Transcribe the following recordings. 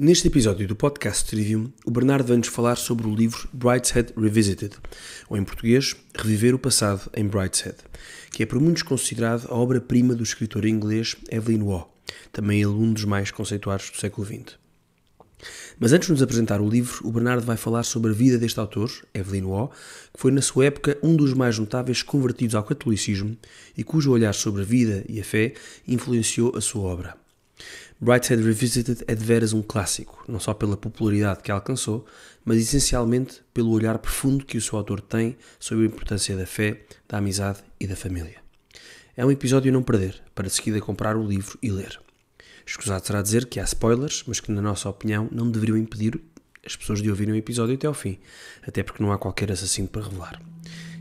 Neste episódio do podcast Trivium, o Bernardo vai-nos falar sobre o livro Brightshead Revisited, ou em português, Reviver o Passado em Brightshead, que é por muitos considerado a obra-prima do escritor inglês Evelyn Waugh, também ele um dos mais conceituados do século XX. Mas antes de nos apresentar o livro, o Bernardo vai falar sobre a vida deste autor, Evelyn Waugh, que foi na sua época um dos mais notáveis convertidos ao catolicismo e cujo olhar sobre a vida e a fé influenciou a sua obra. Brightside Revisited é de veras um clássico, não só pela popularidade que alcançou, mas essencialmente pelo olhar profundo que o seu autor tem sobre a importância da fé, da amizade e da família. É um episódio a não perder, para de seguida comprar o livro e ler. Escusado será dizer que há spoilers, mas que, na nossa opinião, não deveriam impedir as pessoas de ouvirem o episódio até ao fim, até porque não há qualquer assassino para revelar.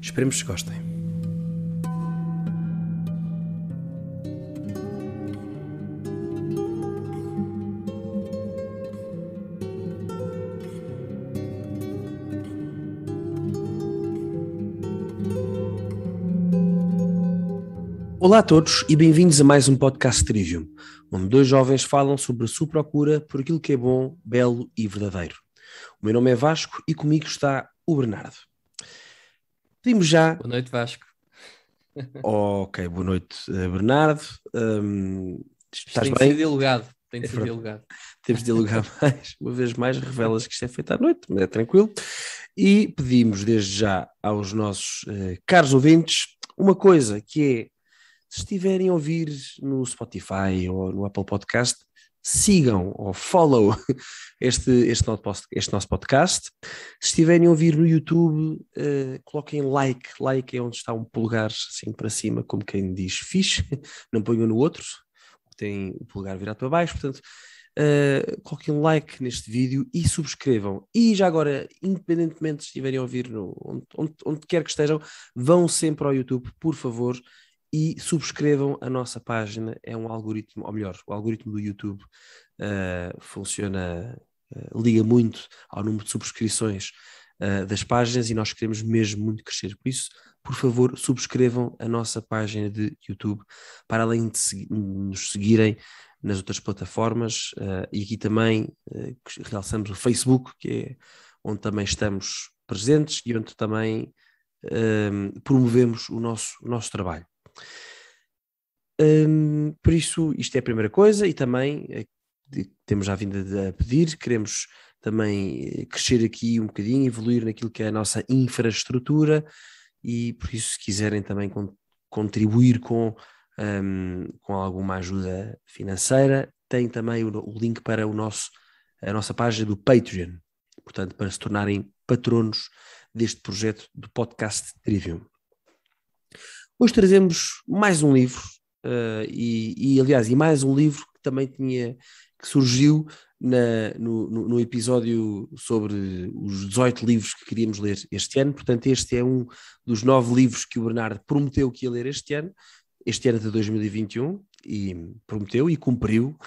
Esperemos que gostem. Olá a todos e bem-vindos a mais um podcast Trivium, onde dois jovens falam sobre a sua procura por aquilo que é bom, belo e verdadeiro. O meu nome é Vasco e comigo está o Bernardo. Pedimos já. Boa noite, Vasco. ok, boa noite, eh, Bernardo. Um, estás tem bem? Sido dialogado. Tem de é ser é dialogado. Temos de dialogar mais. Uma vez mais, revelas que isto é feito à noite, mas é tranquilo. E pedimos desde já aos nossos uh, caros ouvintes uma coisa que é estiverem a ouvir no Spotify ou no Apple Podcast, sigam ou follow este, este, nosso, podcast. Se estiverem a ouvir no YouTube, uh, coloquem like. Like é onde está um polegar assim para cima, como quem diz fixe. Não ponham no outro, tem o polegar virado para baixo. Portanto, uh, coloquem like neste vídeo e subscrevam. E já agora, independentemente se estiverem a ouvir no, onde, onde, onde quer que estejam, vão sempre ao YouTube, por favor e subscrevam a nossa página. É um algoritmo, ou melhor, o algoritmo do YouTube uh, funciona, uh, liga muito ao número de subscrições uh, das páginas e nós queremos mesmo muito crescer. Por isso, por favor, subscrevam a nossa página de YouTube, para além de nos seguirem nas outras plataformas e aqui também realçamos o Facebook, que é onde também estamos presentes e onde também promovemos o nosso, o nosso trabalho. Um, por isso, isto é a primeira coisa e também eh, temos já vindo a pedir, queremos também eh, crescer aqui um bocadinho, evoluir naquilo que é a nossa infraestrutura e por isso se quiserem também contribuir com, um, com alguma ajuda financeira, tem também o, o, link para o nosso, a nossa página do Patreon, portanto para se tornarem patronos deste projeto do podcast Trivium. Hoje trazemos mais um livro, uh, e, e, aliás, e mais um livro que também tinha, que surgiu na, no, no, episódio sobre os 18 livros que queríamos ler este ano. Portanto, este é um dos nove livros que o Bernardo prometeu que ia ler este ano, este ano de 2021, e prometeu e cumpriu.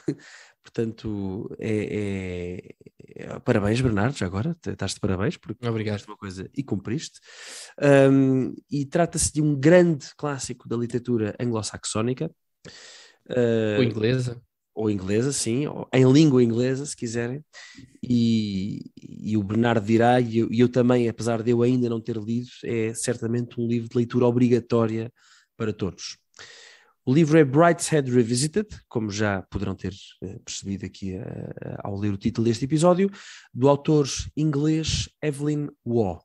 Portanto, é, é, é... parabéns, Bernardo, já agora, estás de parabéns, porque Obrigado. uma coisa e cumpriste. Um, e trata-se de um grande clássico da literatura anglo-saxónica. Uh, ou inglesa. Ou inglesa, sim, ou em língua inglesa, se quiserem. E, e o Bernardo dirá, e eu, eu, também, apesar de eu ainda não ter lido, é certamente um livro de leitura obrigatória para todos. O livro é Brightside Revisited, como já poderão ter eh, percebido aqui eh, eh, ao ler o título deste episódio, do autor inglês Evelyn Waugh.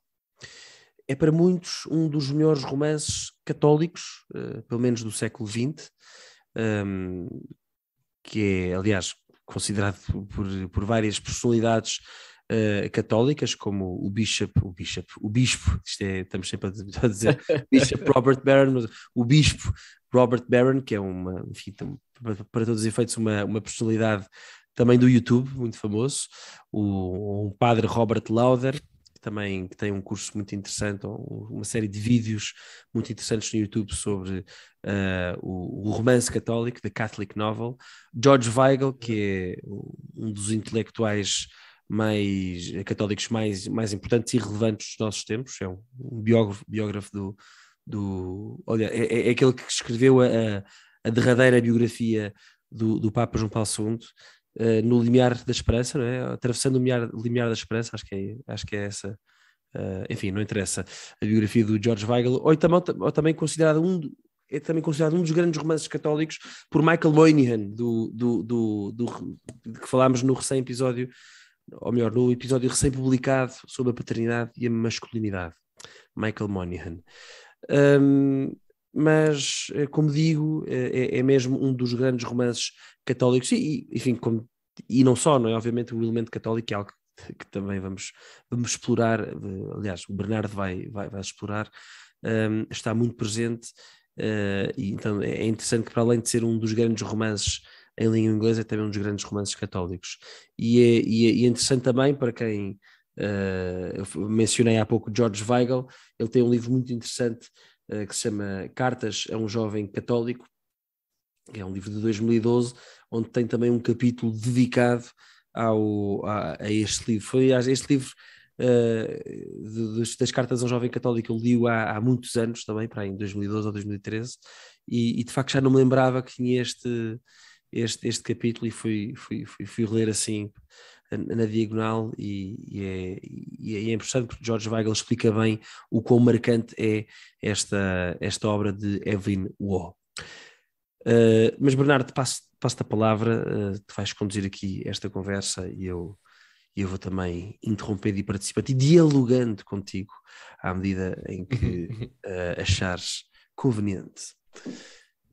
É para muitos um dos melhores romances católicos, pelo menos do século XX, ehm, que é, aliás, considerado por, por várias personalidades Uh, católicas, como o Bishop, o Bishop, o Bispo, isto é, estamos sempre a dizer Bishop Robert Barron, o Bispo Robert Barron, que é uma, enfim, para todos os efeitos, uma, uma personalidade também do YouTube, muito famoso, o, o padre Robert Lauder, que também que tem um curso muito interessante, uma série de vídeos muito interessantes no YouTube sobre uh, o, o, romance católico, The Catholic Novel, George Weigel, que é um dos intelectuais mais católicos mais, mais importantes e relevantes dos nossos tempos, é um, um biógrafo, biógrafo do, do olha, é, é, é aquele que escreveu a, a derradeira biografia do, do Papa João Paulo II, uh, eh, no Limiar da Esperança, não é? Atravessando o Limiar, Limiar da Esperança, acho que é, acho que é essa. Uh, enfim, não interessa. A biografia do George Weigel, ou, também, ou também considerado um, é também considerado um dos grandes romances católicos por Michael Moynihan, do, do, do, do, de que falámos no recém-episódio, ou melhor, no episódio recém-publicado sobre a paternidade e a masculinidade. Michael Moynihan. Um, mas, eh, como digo, eh, é, é, mesmo um dos grandes romances católicos, e, enfim, como, e não só, não é? Obviamente, o elemento católico é algo que, que também vamos, vamos explorar. Aliás, o Bernardo vai, vai, vai explorar, um, está muito presente. Uh, e então é, é interessante que, para além de ser um dos grandes romances em língua inglesa, é também um dos grandes romances católicos. E é, e é, e é interessante também para quem eh, eu mencionei há pouco George Weigel, ele tem um livro muito interessante eh, que se chama Cartas a um Jovem Católico, é um livro de 2012, onde tem também um capítulo dedicado ao, a, a este livro. Foi este livro uh, de, das cartas a um jovem católico, eu li-o há, há, muitos anos também, para aí em 2012 ou 2013, e, e, de facto já não me lembrava que tinha este, este, este capítulo e fui, fui, fui, fui ler assim na diagonal e, e, é, e é, é interessante porque George Weigel explica bem o quão marcante é esta, esta obra de Evelyn Waugh. Uh, mas Bernardo, passo, passo a palavra, uh, eh, tu vais conduzir aqui esta conversa e eu, eu vou também interrompendo e participando e dialogando contigo à medida em que uh, achares conveniente.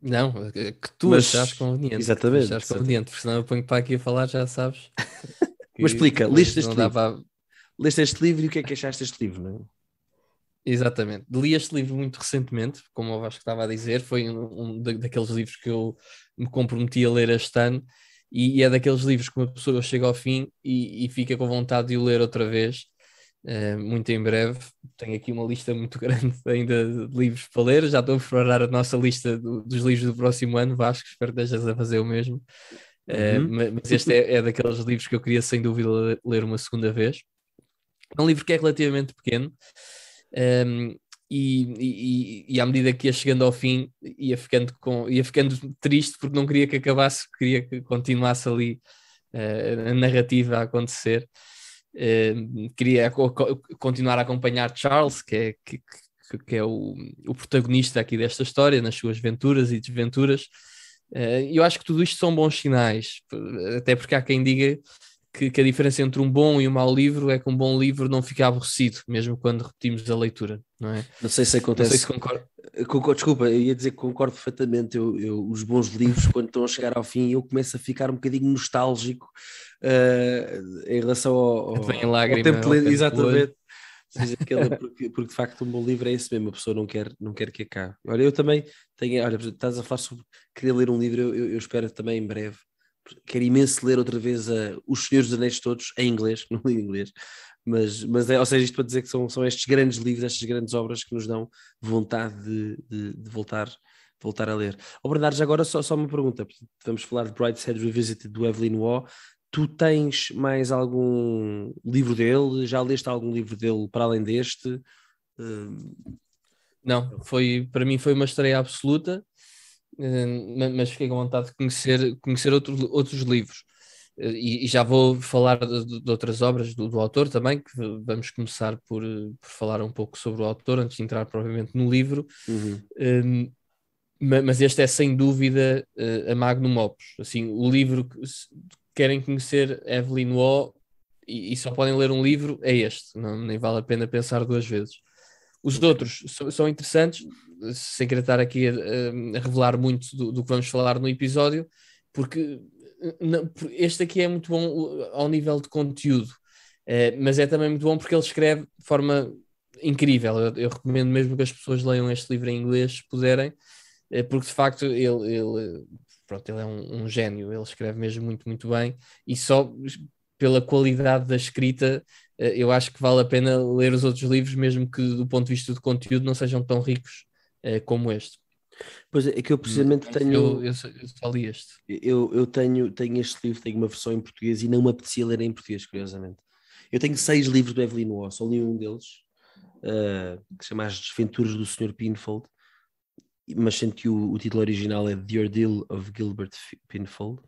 Não, que tu mas, achares conveniente. Exatamente. Achares conveniente, porque senão eu ponho para aqui a falar, já sabes. Mas explica, leste este livro. Leste este livro e o que é que achaste deste livro, não é? Exatamente. Li este livro muito recentemente, como o Vasco estava a dizer, foi um, um daqueles livros que eu me comprometi a ler este ano e, e é daqueles livros que uma pessoa chega ao fim e, e fica com vontade de o ler outra vez, uh, muito em breve. Tenho aqui uma lista muito grande ainda de livros para ler, já estou a preparar a nossa lista do, dos livros do próximo ano, Vasco, espero que estejas a fazer o mesmo. Eh, uhum. Uh, mas este é, é, daqueles livros que eu queria sem dúvida ler uma segunda vez. É um livro que é relativamente pequeno um, ehm, e, e, e, à medida que ia chegando ao fim ia ficando, com, ia ficando triste porque não queria que acabasse, queria que continuasse ali uh, a narrativa a acontecer. Uh, queria continuar a acompanhar Charles, que é, que, que é o, o protagonista aqui desta história, nas suas aventuras e desventuras. Eh, e eu acho que tudo isto são bons sinais, até porque há quem diga que, que, a diferença entre um bom e um mau livro é que um bom livro não fica aborrecido, mesmo quando repetimos a leitura, não é? Não sei se acontece. sei se concordo. Eh, concordo desculpa, eu ia dizer que concordo perfeitamente. Eu, eu, os bons livros, quando estão a chegar ao fim, eu começo a ficar um bocadinho nostálgico uh, em relação ao, ao, ao tempo de ler. Exatamente seja é porque, porque de facto um bom livro é isso mesmo, a pessoa não quer, não quer que acabe. Olha, eu também tenho, olha, estás a falar sobre querer ler um livro, eu, eu espero também em breve. Quero imenso ler outra vez a, Os Senhores dos Anéis todos em inglês, não ligo em inglês, mas, mas é, ou seja, isto para dizer que são, são estes grandes livros, estas grandes obras que nos dão vontade de, de, de voltar voltar a ler. Oh, Bernardo, agora só, só uma pergunta. Vamos falar de Brightside Revisited do Evelyn Waugh. Tu tens mais algum livro dele? Já leste algum livro dele para além deste? Uh... Não, foi para mim foi uma estreia absoluta, uh, mas fiquei com vontade de conhecer, conhecer outro, outros livros. Uh, e, e, já vou falar de, de outras obras do, do, autor também, que vamos começar por, por falar um pouco sobre o autor antes de entrar provavelmente no livro. Uhum hum, mas este é sem dúvida eh, a magnum opus, assim, o livro querem conhecer Evelyn Waugh e, e, só podem ler um livro, é este. Não, nem vale a pena pensar duas vezes. Os outros são interessantes, sem querer estar aqui a, a revelar muito do, do, que vamos falar no episódio, porque não, este aqui é muito bom ao nível de conteúdo, é, mas é também muito bom porque ele escreve de forma incrível. Eu, eu, recomendo mesmo que as pessoas leiam este livro em inglês, se puderem, eh, porque de facto ele, ele pronto, ele é um, um gênio, ele escreve mesmo muito, muito bem e só pela qualidade da escrita, eh, eu acho que vale a pena ler os outros livros, mesmo que do ponto de vista do conteúdo não sejam tão ricos eh, como este. Pois é, é que eu precisamente Mas tenho. Eu, eu, eu, só li este. Eu, eu tenho, tenho este livro, tenho uma versão em português e não me apetecia ler em português, curiosamente. Eu tenho seis livros do Evelyn Waugh, só li um deles, uh, que se chama As Desventuras do Sr. Pinfold, mas senti que o, o, título original é The Ordeal of Gilbert Pinfold,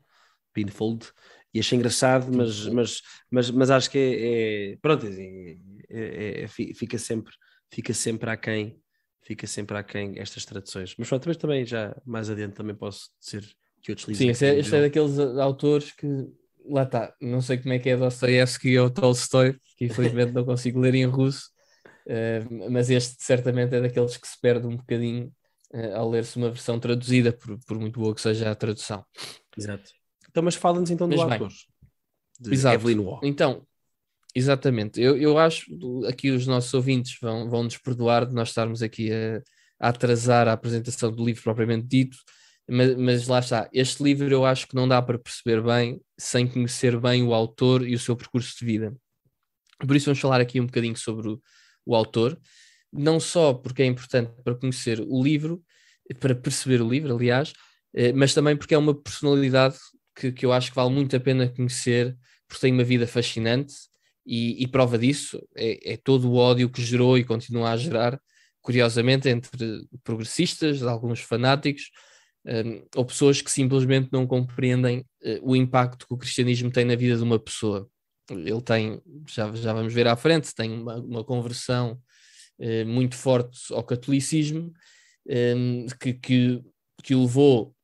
Pinfold e achei engraçado, mas, mas, mas, mas acho que é, é pronto, é, assim, é, é, é fica sempre fica sempre a quem fica sempre a quem estas traduções. Mas pronto, mas também já mais adiante também posso dizer que outros livros. Sim, este é, este é daqueles uh, autores que lá está, não sei como é que é Dostoevsky ou Tolstoy, que infelizmente não consigo ler em russo, uh, mas este certamente é daqueles que se perde um bocadinho eh, ao ler-se uma versão traduzida, por, por, muito boa que seja a tradução. Exato. Então, mas fala-nos então mas do bem, ator. De Exato. Evelyn Waugh. Então, exatamente. Eu, eu acho aqui os nossos ouvintes vão, vão nos perdoar de nós estarmos aqui a, a atrasar a apresentação do livro propriamente dito, mas, mas, lá está. Este livro eu acho que não dá para perceber bem sem conhecer bem o autor e o seu percurso de vida. Por isso vamos falar aqui um bocadinho sobre o, o autor não só porque é importante para conhecer o livro, para perceber o livro, aliás, eh, mas também porque é uma personalidade que, que eu acho que vale muito a pena conhecer, porque tem uma vida fascinante e, e prova disso é, é, todo o ódio que gerou e continua a gerar, curiosamente, entre progressistas, alguns fanáticos, ehm, ou pessoas que simplesmente não compreendem eh, o impacto que o cristianismo tem na vida de uma pessoa. Ele tem, já, já vamos ver à frente, tem uma, uma conversão eh, muito forte ao catolicismo, ehm, que, que, que o levou,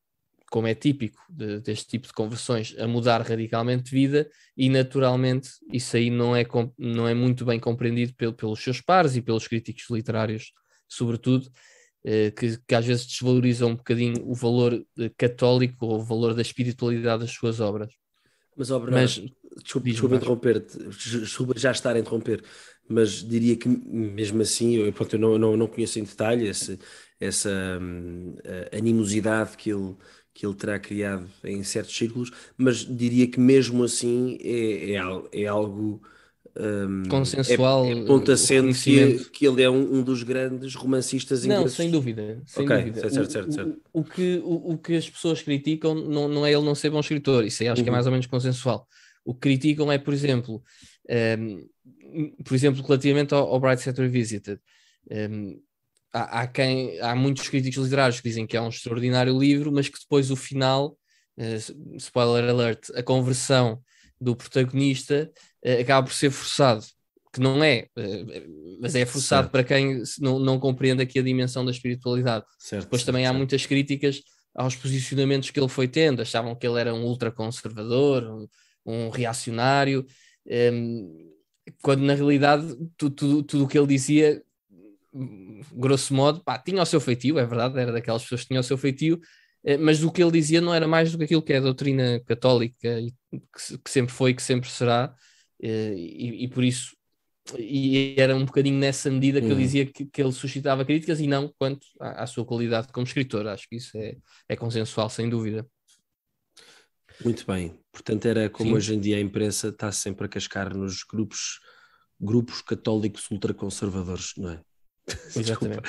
como é típico de, deste tipo de conversões, a mudar radicalmente de vida, e naturalmente isso aí não é, não é muito bem compreendido pelo, pelos seus pares e pelos críticos literários, sobretudo. Eh, que, que às vezes desvalorizam um bocadinho o valor eh, católico ou o valor da espiritualidade das suas obras. Mas, oh, Bernardo, Mas, desculpa, desculpa interromper-te, desculpa já estar a interromper, mas diria que mesmo assim, eu, pronto, eu não, não, não conheço em detalhe esse, essa hum, animosidade que ele, que ele terá criado em certos círculos, mas diria que mesmo assim é, é, é algo. Um, consensual é, é ponto assente que, que ele é um, um dos grandes romancistas ingleses. Não, sem dúvida, sem okay, dúvida. Certo, certo, certo, certo. O, o, o, que, o, o, que as pessoas criticam não, não é ele não ser bom escritor, isso aí acho uhum. que é uhum. mais ou menos consensual. O que criticam é, por exemplo, um, por exemplo, relativamente ao, ao Bright Sector Visited, um, há, há, quem, há muitos críticos literários que dizem que é um extraordinário livro, mas que depois o final, uh, spoiler alert, a conversão do protagonista uh, acaba por ser forçado, que não é, eh, mas é forçado certo. para quem não, não compreende aqui a dimensão da espiritualidade. Certo, depois certo, também há muitas críticas aos posicionamentos que ele foi tendo, achavam que ele era um ultraconservador, um, um reacionário. Um, quando na realidade tudo tudo o que ele dizia, grosso modo, pá, tinha o seu feitio, é verdade, era daquelas pessoas que tinham o seu feitio, eh, mas o que ele dizia não era mais do que aquilo que é a doutrina católica, que, sempre foi, que sempre será, eh, e, e, por isso e era um bocadinho nessa medida que uhum. dizia que, que, ele suscitava críticas e não quanto à, à, sua qualidade como escritor. Acho que isso é, é consensual, sem dúvida. Muito bem. Portanto, era como Sim. hoje em dia a imprensa está sempre a cascar nos grupos, grupos católicos ultraconservadores, não é? Exatamente.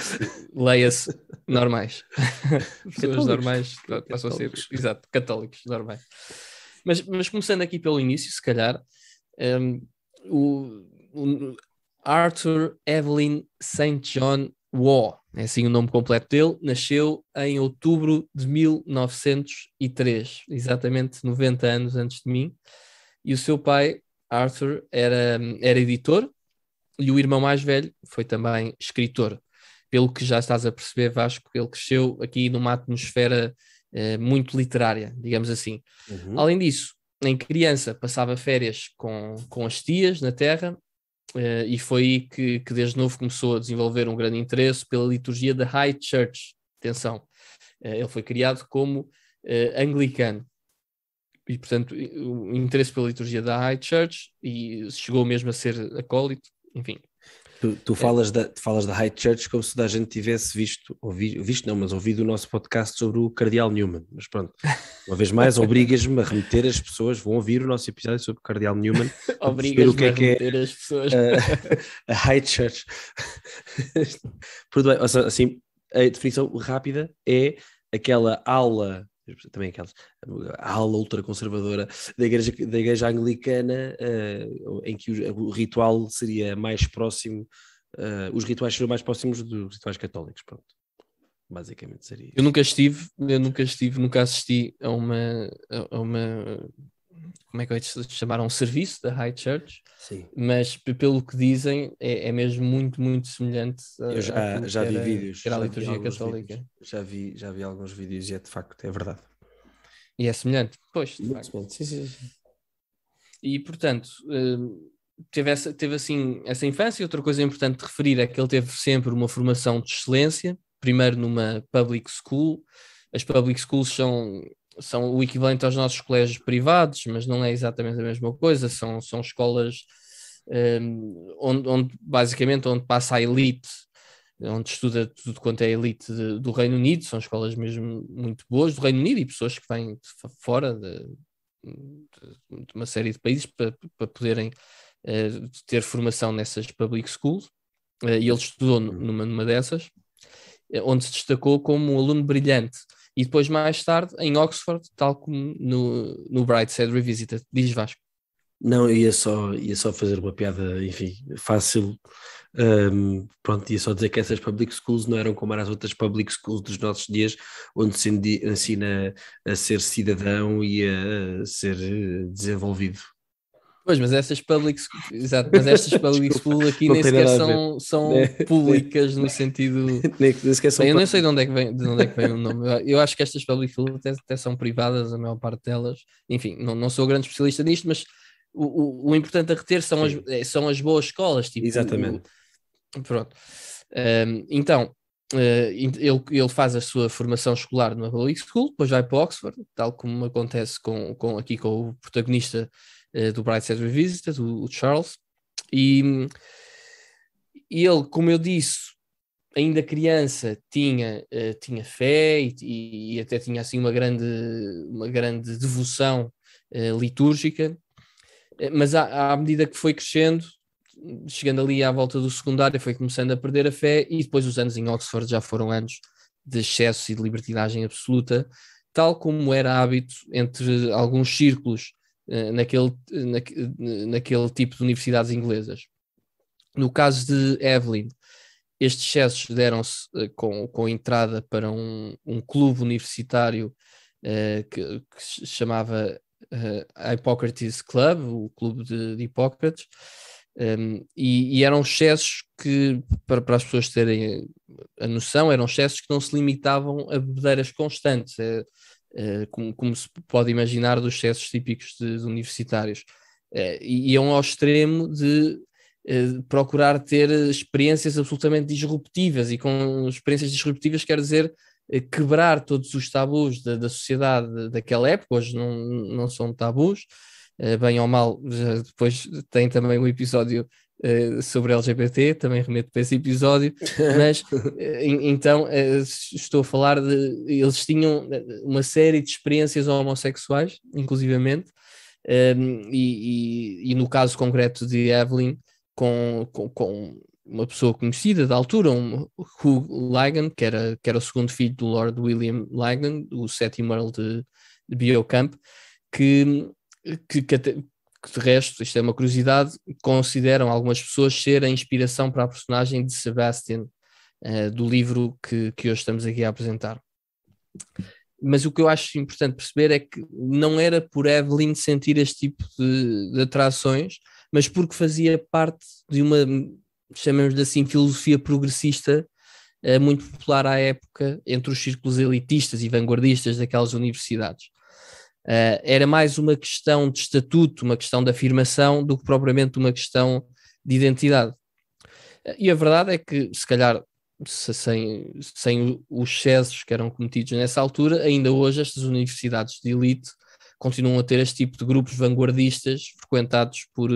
Leia-se normais. Pessoas normais passam a ser. Exato, católicos normais. Mas, mas começando aqui pelo início, se calhar, um, ehm, o, o Arthur Evelyn St. John o é assim o nome completo dele, nasceu em outubro de 1903, exatamente 90 anos antes de mim, e o seu pai, Arthur, era, era editor e o irmão mais velho foi também escritor. Pelo que já estás a perceber, Vasco, ele cresceu aqui numa atmosfera eh, muito literária, digamos assim. Uhum. Além disso, em criança passava férias com, com as tias na terra Uh, e foi aí que, que, desde novo começou a desenvolver um grande interesse pela liturgia da High Church. Atenção, uh, ele foi criado como uh, anglicano. E, portanto, o interesse pela liturgia da High Church e chegou mesmo a ser acólito, enfim, Tu, tu é. falas, é. da, tu falas da High Church como se da gente tivesse visto, ouvido, visto não, mas ouvido o nosso podcast sobre o Cardeal Newman. Mas pronto, uma vez mais, obrigas-me a remeter as pessoas, vão ouvir o nosso episódio sobre o Cardeal Newman. obrigas-me a remeter que é, é as pessoas. A, a High Church. Tudo bem, assim, a definição rápida é aquela aula também aquelas, a ala ultraconservadora da igreja, da igreja anglicana, uh, em que o, o, ritual seria mais próximo, uh, os rituais seriam mais próximos dos rituais católicos, pronto. Basicamente seria. Eu nunca estive, eu nunca estive, nunca assisti a uma, a uma como é que eu te chamar, um serviço da High Church, Sim. mas pelo que dizem é, é mesmo muito, muito semelhante Eu já, já vi vídeos. Era a liturgia católica. Vídeos. Já, vi, já vi alguns vídeos e é de facto, é verdade. E é semelhante, pois. Muito facto. Sim, sim, sim. E portanto, hum, teve, essa, teve assim essa infância. Outra coisa importante de referir é que ele teve sempre uma formação de excelência, primeiro numa public school. As public schools são são o equivalente aos nossos colégios privados, mas não é exatamente a mesma coisa, são, são escolas um, onde, onde, basicamente onde passa a elite, onde estuda tudo quanto é elite de, do Reino Unido, são escolas mesmo muito boas do Reino Unido e pessoas que vêm de fora de, de, uma série de países para, para poderem uh, ter formação nessas public schools, uh, e ele estudou hum. numa, numa dessas, eh, onde se destacou como um aluno brilhante e depois, mais tarde, em Oxford, tal como no, no Brightside Revisited. Diz Vasco. Não, ia só, ia só fazer uma piada, enfim, fácil. Um, pronto, ia só dizer que essas public schools não eram como eram as outras public schools dos nossos dias, onde se ensina a ser cidadão e a ser eh, desenvolvido. Pois, mas essas public exato, mas estas public school aqui nem sequer são, são públicas no sentido. nem, sequer são eu nem sei de onde, é que vem, de onde é que vem o nome. Eu acho que estas public school até, até são privadas, a maior parte delas. Enfim, não, não sou grande especialista nisto, mas o, o, o importante a reter são as, eh, são as boas escolas. Tipo, Exatamente. O, pronto. Um, então, Uh, ele, ele, faz a sua formação escolar numa public school, depois vai para Oxford, tal como acontece com, com aqui com o protagonista eh, do Bright Side Revisited, o, o Charles, e, e ele, como eu disse, ainda criança tinha, uh, tinha fé e, e, até tinha assim uma grande, uma grande devoção uh, litúrgica, mas à, à, medida que foi crescendo, chegando ali à volta do secundário, foi começando a perder a fé e depois os anos em Oxford já foram anos de excesso e de libertinagem absoluta, tal como era hábito entre alguns círculos eh, naquele, eh, na, naquele tipo de universidades inglesas. No caso de Evelyn, estes excessos deram-se eh, com, com entrada para um, um clube universitário uh, que, que, se chamava uh, Hippocrates Club, o clube de, de Hipócrates, um, ehm, e, e, eram excessos que, para, para as pessoas terem a noção, eram excessos que não se limitavam a bebedeiras constantes. É, eh, como, como, se pode imaginar, dos excessos típicos de, de universitários. Eh, e iam é ao extremo eh, de procurar ter experiências absolutamente disruptivas, e com experiências disruptivas quer dizer quebrar todos os tabus da, da sociedade daquela época, hoje não, não são tabus, bem ou mal, depois tem também um episódio uh, sobre LGBT, também remeto para esse episódio, mas eh, então eh, estou a falar de. Eles tinham uma série de experiências homossexuais, inclusivamente, um, ehm, e, e, e, no caso concreto de Evelyn, com, com, com uma pessoa conhecida da altura, um Hugh Ligan, que era, que era o segundo filho do Lord William Ligan, o sétimo Earl de, de Biocamp, que, que, que, que de resto, isto é uma curiosidade, consideram algumas pessoas ser a inspiração para a personagem de Sebastian, uh, do livro que, que hoje estamos aqui a apresentar. Mas o que eu acho importante perceber é que não era por Evelyn sentir este tipo de, de atrações, mas porque fazia parte de uma, chamemos-lhe assim, filosofia progressista uh, muito popular à época entre os círculos elitistas e vanguardistas daquelas universidades. Uh, era mais uma questão de estatuto, uma questão de afirmação, do que propriamente uma questão de identidade. Eh, e a verdade é que, se calhar, se, sem, sem os excessos que eram cometidos nessa altura, ainda hoje estas universidades de elite continuam a ter este tipo de grupos vanguardistas frequentados por,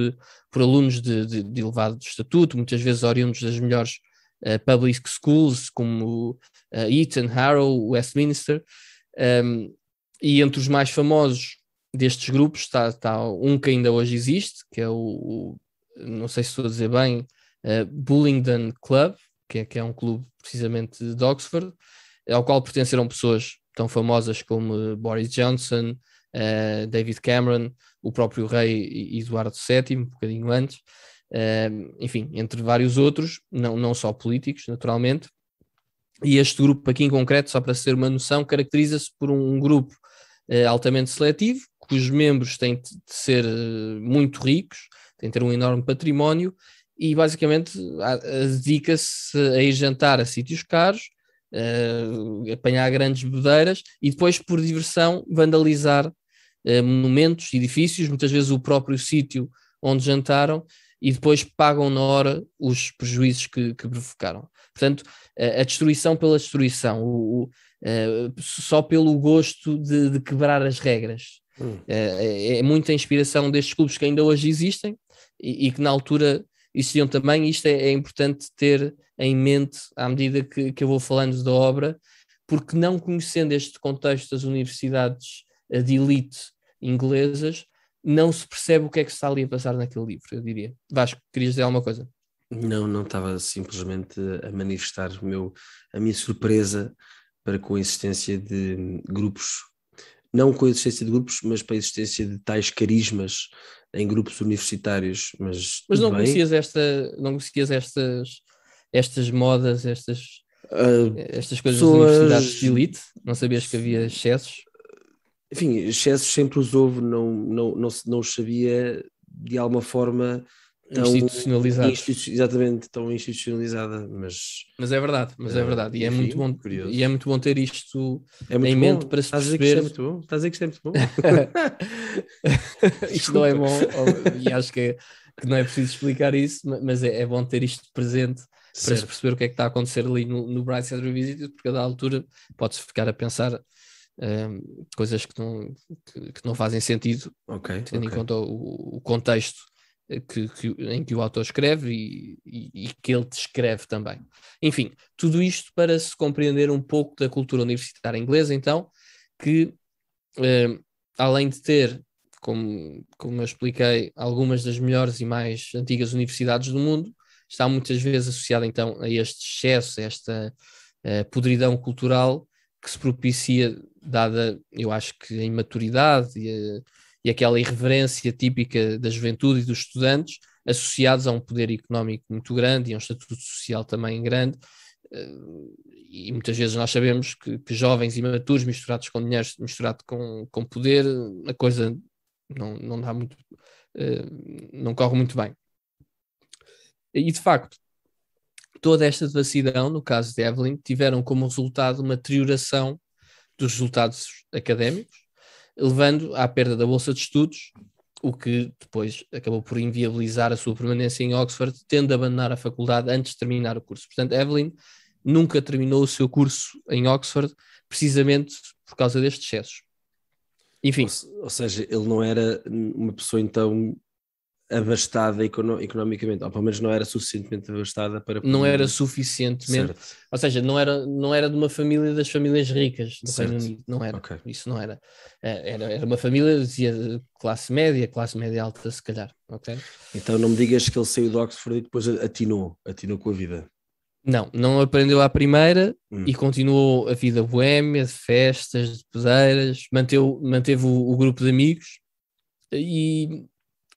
por alunos de, de, de elevado estatuto, muitas vezes oriundos das melhores uh, public schools, como Eton, Harrow, Westminster. Um, ehm, e entre os mais famosos destes grupos está, está um que ainda hoje existe, que é o, o não sei se estou a dizer bem, uh, Bullingdon Club, que é, que é um clube precisamente de Oxford, ao qual pertenceram pessoas tão famosas como eh, Boris Johnson, uh, David Cameron, o próprio rei Eduardo VII, um bocadinho antes, uh, enfim, entre vários outros, não, não só políticos, naturalmente. E este grupo aqui em concreto, só para ser uma noção, caracteriza-se por um, um grupo uh, altamente seletivo, cujos membros têm de ser eh, muito ricos, têm de ter um enorme património e basicamente dedica-se a ir jantar a sítios caros, uh, apanhar grandes bebedeiras e depois, por diversão, vandalizar uh, monumentos, edifícios, muitas vezes o próprio sítio onde jantaram e depois pagam na hora os prejuízos que, que provocaram. Portanto, a destruição pela destruição, o, o, eh, só pelo gosto de, de quebrar as regras. Hum. Uh, é, é muita inspiração destes clubes que ainda hoje existem e, e que na altura existiam também. Isto é, é, importante ter em mente à medida que, que eu vou falando da obra, porque não conhecendo este contexto das universidades eh, de elite inglesas, não se percebe o que é que está ali a passar naquele livro, eu diria. Vasco, querias dizer alguma coisa? Não, não estava simplesmente a manifestar meu, a minha surpresa para coexistência de grupos, não coexistência de grupos, mas para a existência de tais carismas em grupos universitários. Mas, mas não, conhecias esta, não conhecias estas, estas modas, estas, uh, estas coisas pessoas... das universidades de elite? Não sabias que havia excessos? Enfim, excessos sempre os houve, não, não, não, não os sabia de alguma forma Tão institucionalizados. Institu exatamente, tão institucionalizada, mas... Mas é verdade, mas é, é verdade. E enfim, é, muito bom, curioso. e é muito bom ter isto é em mente bom. para se Estás perceber... Estás a dizer que isto é muito bom? Estás a dizer que isto é muito bom? isto não é bom, e acho que, é, que, não é preciso explicar isso, mas é, é bom ter isto presente certo. para se perceber o que é que está a acontecer ali no, no Brightside Revisited, porque a da altura pode-se ficar a pensar... Um, coisas que não, que, que, não fazem sentido, okay, tendo okay. em conta o, o contexto que, que, em que o autor escreve e, e, e, que ele descreve também. Enfim, tudo isto para se compreender um pouco da cultura universitária inglesa, então, que eh, além de ter, como, como eu expliquei, algumas das melhores e mais antigas universidades do mundo, está muitas vezes associada então a este excesso, a esta eh, podridão cultural que se propicia, dada, eu acho que a imaturidade e a e aquela irreverência típica da juventude e dos estudantes, associados a um poder económico muito grande e a um estatuto social também grande. Eh, e muitas vezes nós sabemos que, que jovens imaturos misturados com dinheiro, misturado com, com poder, a coisa não, não dá muito, eh, não corre muito bem. E de facto, toda esta devassidão, no caso de Evelyn, tiveram como resultado uma deterioração dos resultados académicos, levando à perda da bolsa de estudos, o que depois acabou por inviabilizar a sua permanência em Oxford, tendo de abandonar a faculdade antes de terminar o curso. Portanto, Evelyn nunca terminou o seu curso em Oxford, precisamente por causa destes excessos. Enfim. Ou, ou seja, ele não era uma pessoa então abastada economicamente, ou pelo menos não era suficientemente abastada para. Poder... Não era suficientemente. Certo. Ou seja, não era, não era de uma família das famílias ricas do certo. Reino Unido, não era. Okay. Isso não era. É, era. Era uma família, dizia classe média, classe média alta, se calhar. ok? Então não me digas que ele saiu de Oxford e depois atinou, atinou com a vida. Não, não aprendeu à primeira hum. e continuou a vida boêmia, de festas, de peseiras, manteve, manteve o, o grupo de amigos e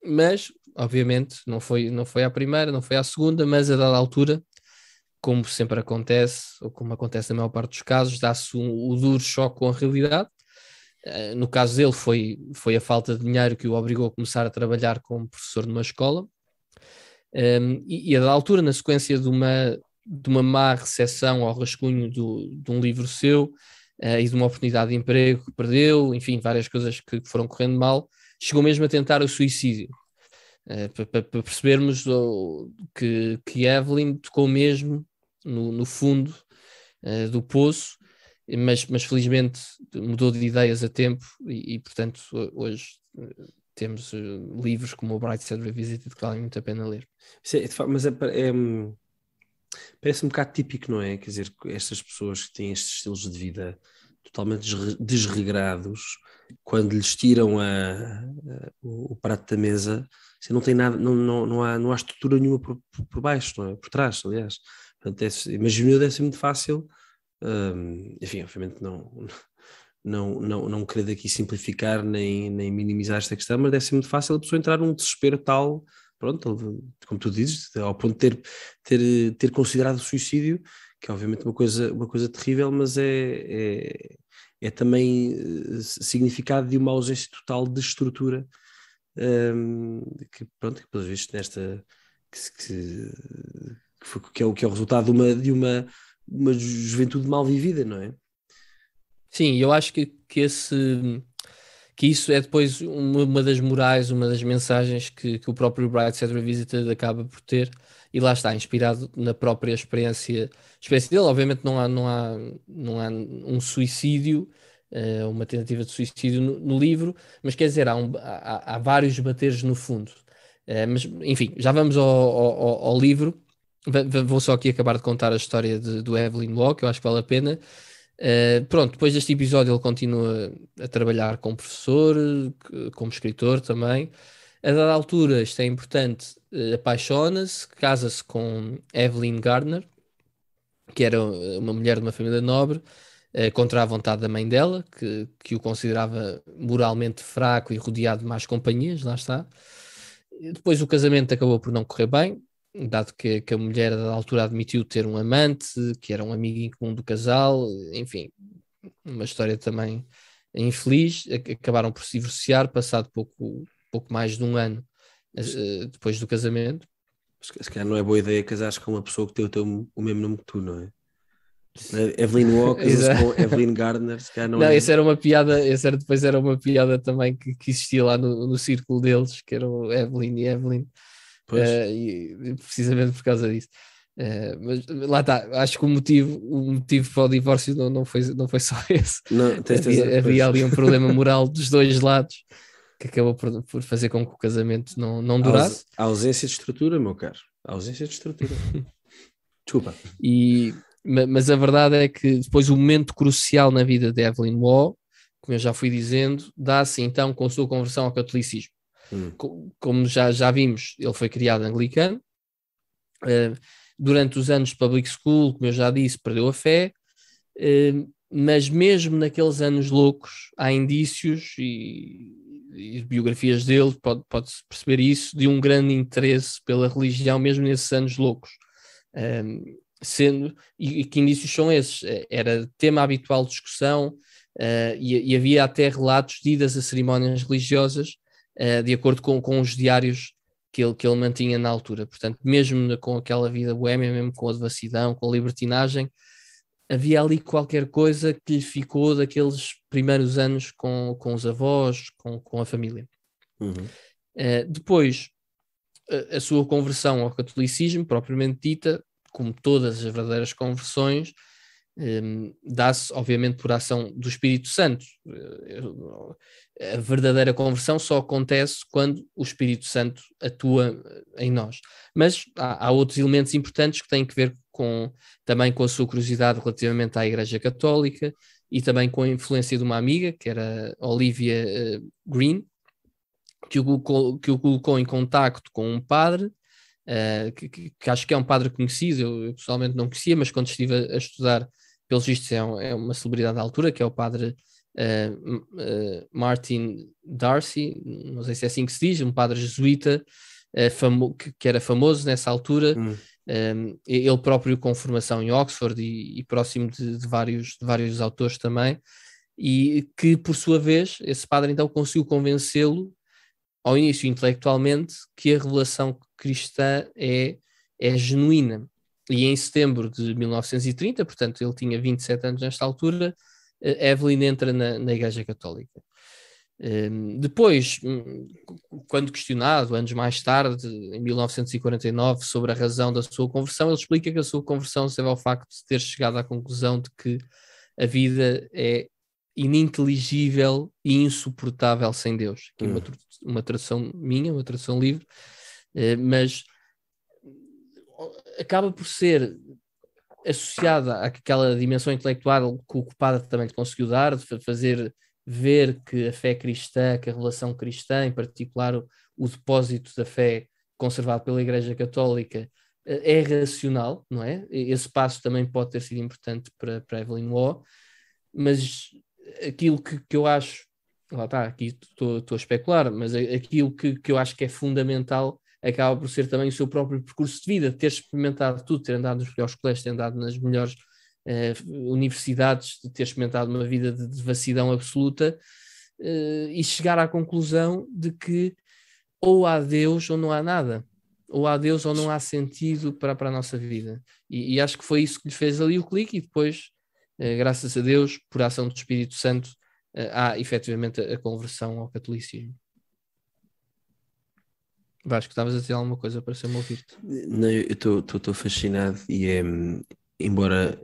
mas obviamente, não foi, não foi à primeira, não foi à segunda, mas a dada altura, como sempre acontece, ou como acontece na maior parte dos casos, dá-se um, o duro choque com a realidade. Eh, no caso dele, foi, foi a falta de dinheiro que o obrigou a começar a trabalhar como professor numa escola. Um, ehm, e, e, a dada altura, na sequência de uma, de uma má recepção ao rascunho do, de um livro seu uh, e de uma oportunidade de emprego que perdeu, enfim, várias coisas que foram correndo mal, chegou mesmo a tentar o suicídio. Eh, para, percebermos que, que Evelyn tocou mesmo no, no fundo eh, do poço, mas, mas felizmente mudou de ideias a tempo e, e portanto, hoje eh, temos livros como o Bright Side Revisited que valem muito a pena ler. Sim, é, mas é, é, hum, parece um bocado típico, não é? Quer dizer, estas pessoas que têm estes estilos de vida totalmente desregrados quando lhes tiram a, a, o, o, prato da mesa, você assim, não tem nada, não, não, não, há, não há estrutura nenhuma por, por baixo, é? por trás, aliás. Portanto, é, imagino deve ser muito fácil, hum, enfim, obviamente não, não, não, não querendo aqui simplificar nem, nem minimizar esta questão, mas deve ser muito fácil a pessoa entrar num desespero tal, pronto, como tu dizes, ao ponto de ter, ter, ter considerado o suicídio, que é obviamente uma coisa, uma coisa terrível, mas é, é é também eh, significado de uma ausência total de estrutura um, ehm, que, pronto, que pelas vezes nesta que, que, que, foi, que, é o, que é o resultado de uma, de uma, uma juventude mal vivida, não é? Sim, eu acho que, que esse que isso é depois uma, uma das morais, uma das mensagens que, que o próprio Bright Side Revisited acaba por ter, e lá está, inspirado na própria experiência, experiência dele. Obviamente não há, não há, não há um suicídio, uh, uma tentativa de suicídio no, no, livro, mas quer dizer, há, um, há, há vários bateres no fundo. Uh, mas, enfim, já vamos ao, ao, ao, livro. Vou só aqui acabar de contar a história de, do Evelyn Locke que eu acho que vale a pena. Uh, pronto, depois deste episódio ele continua a trabalhar como professor, como escritor também. A dada altura, isto é importante, eh, apaixona-se, casa-se com Evelyn Gardner, que era eh, uma mulher de uma família nobre, eh, contra a vontade da mãe dela, que, que o considerava moralmente fraco e rodeado de más companhias, lá está. Depois o casamento acabou por não correr bem, dado que, que a mulher da altura admitiu ter um amante, que era um amigo em comum do casal, enfim, uma história também infeliz. Acabaram por se divorciar, passado pouco pouco mais de um ano eh, eh, depois do casamento. Se calhar não é boa ideia casares com uma pessoa que tem o, teu, o mesmo nome que tu, não é? Eh, Evelyn Walker, Evelyn Gardner, se calhar não, não é. era uma piada, Isso era, depois era uma piada também que, que existia lá no, no círculo deles, que eram Evelyn e Evelyn, uh, e, precisamente por causa disso. Uh, mas lá está, acho que o motivo, o motivo para o divórcio não, não, foi, não foi só esse. Não, havia, havia ali um problema moral dos dois lados que acabou por, por fazer com que o casamento não, não durasse. A ausência de estrutura, meu caro. A ausência de estrutura. Desculpa. E, mas a verdade é que depois o momento crucial na vida de Evelyn Waugh, como eu já fui dizendo, dá-se então com a sua conversão ao catolicismo. Hum. Como já, já vimos, ele foi criado anglicano. Eh, durante os anos de public school, como eu já disse, perdeu a fé. Eh, mas mesmo naqueles anos loucos, há indícios e e biografias dele, pode, pode-se perceber isso, de um grande interesse pela religião, mesmo nesses anos loucos. Um, sendo, e, e, que indícios são esses? É, era tema habitual de discussão uh, e, e, havia até relatos de idas a cerimónias religiosas, uh, de acordo com, com os diários que ele, que ele mantinha na altura. Portanto, mesmo com aquela vida boêmia, mesmo com a devassidão, com a libertinagem, havia ali qualquer coisa que lhe ficou daqueles primeiros anos com, com os avós, com, com a família. Uhum. Uh, depois, a, a, sua conversão ao catolicismo, propriamente dita, como todas as verdadeiras conversões, um, eh, dá-se, obviamente, por ação do Espírito Santo. Uh, a verdadeira conversão só acontece quando o Espírito Santo atua eh, em nós. Mas há, há, outros elementos importantes que têm que ver com também com a sua curiosidade relativamente à Igreja Católica e também com a influência de uma amiga, que era Olivia eh, Green, que o colocou, que o colocou em contacto com um padre Uh, que, que, que, acho que é um padre conhecido, eu, eu pessoalmente não conhecia, mas quando estive a, a estudar, pelos vistos é, um, é, uma celebridade da altura, que é o padre uh, uh, Martin Darcy, não sei se é assim que se diz, um padre jesuíta uh, que, que, era famoso nessa altura, hum. ele próprio com formação em Oxford e, e próximo de, de, vários, de vários autores também, e que por sua vez esse padre então conseguiu convencê-lo ao início intelectualmente que a revelação cristã é, é genuína. E em setembro de 1930, portanto ele tinha 27 anos nesta altura, Evelyn entra na, na Igreja Católica. Hum, depois, hum, quando questionado anos mais tarde, em 1949, sobre a razão da sua conversão, ele explica que a sua conversão se deve ao facto de ter chegado à conclusão de que a vida é ininteligível e insuportável sem Deus. Aqui uma, hum. uma tradução minha, uma tradução livre, eh, mas acaba por ser associada àquela dimensão intelectual que o Copada também lhe conseguiu dar, de fazer ver que a fé cristã, que a relação cristã, em particular o, o depósito da fé conservado pela Igreja Católica, eh, é racional, não é? Esse passo também pode ter sido importante para, para Evelyn Waugh, mas aquilo que, que eu acho, lá está, aqui estou a especular, mas aquilo que, que eu acho que é fundamental acaba por ser também o seu próprio percurso de vida, ter experimentado tudo, ter andado nos melhores colégios, ter andado nas melhores uh, universidades, ter experimentado uma vida de, vacidão absoluta uh, e chegar à conclusão de que ou há Deus ou não há nada. Ou há Deus ou não há sentido para, para a nossa vida. E, e acho que foi isso que lhe fez ali o clique, e depois, uh, graças a Deus, por ação do Espírito Santo, há efetivamente a, a conversão ao catolicismo. Vasco, estavas a dizer alguma coisa para ser-me -te. Não, eu estou fascinado e é, embora,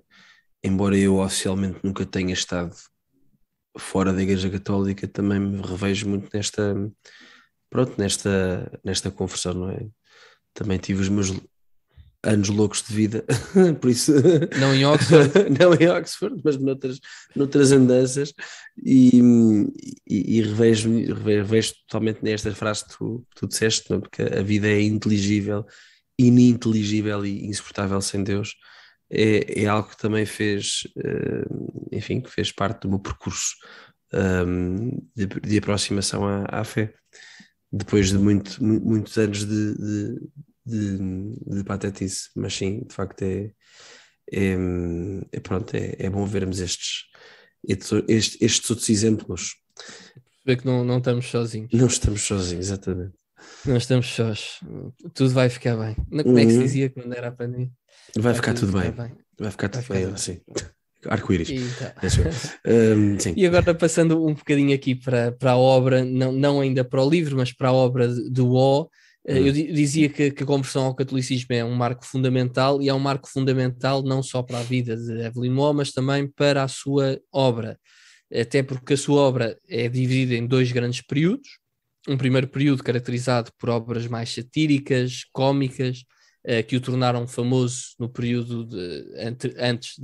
embora eu oficialmente nunca tenha estado fora da Igreja Católica, também me revejo muito nesta, pronto, nesta, nesta conversão, não é? Também tive os meus, anos loucos de vida, por isso... Não em Oxford. não em Oxford, mas noutras, noutras andanças, e, e, e revejo, revejo totalmente nesta frase que tu, tu disseste, não? porque a vida é inteligível, ininteligível e insuportável sem Deus, é, é algo que também fez, eh, enfim, que fez parte do meu percurso ehm, de, de aproximação à, à, fé. Depois de muito, muitos anos de, de de, de patetice, mas sim, de facto é, é, é pronto, é, é, bom vermos estes, estes, estes outros exemplos. Ver que não, não estamos sozinhos. Não estamos sozinhos, exatamente. Não estamos sós. Tudo vai ficar bem. Como é que uhum. se dizia quando era a pandemia? Vai, vai ficar tudo, tudo bem. bem. Vai ficar vai tudo ficar bem, bem. sim. Arco-íris. E, tá. Então. É um, e, agora passando um bocadinho aqui para, para a obra, não, não ainda para o livro, mas para a obra do O, eh, eu uhum. dizia que, que, a conversão ao catolicismo é um marco fundamental e é um marco fundamental não só para a vida de Evelyn Waugh, mas também para a sua obra. Até porque a sua obra é dividida em dois grandes períodos. Um primeiro período caracterizado por obras mais satíricas, cômicas, eh, que o tornaram famoso no período de, antes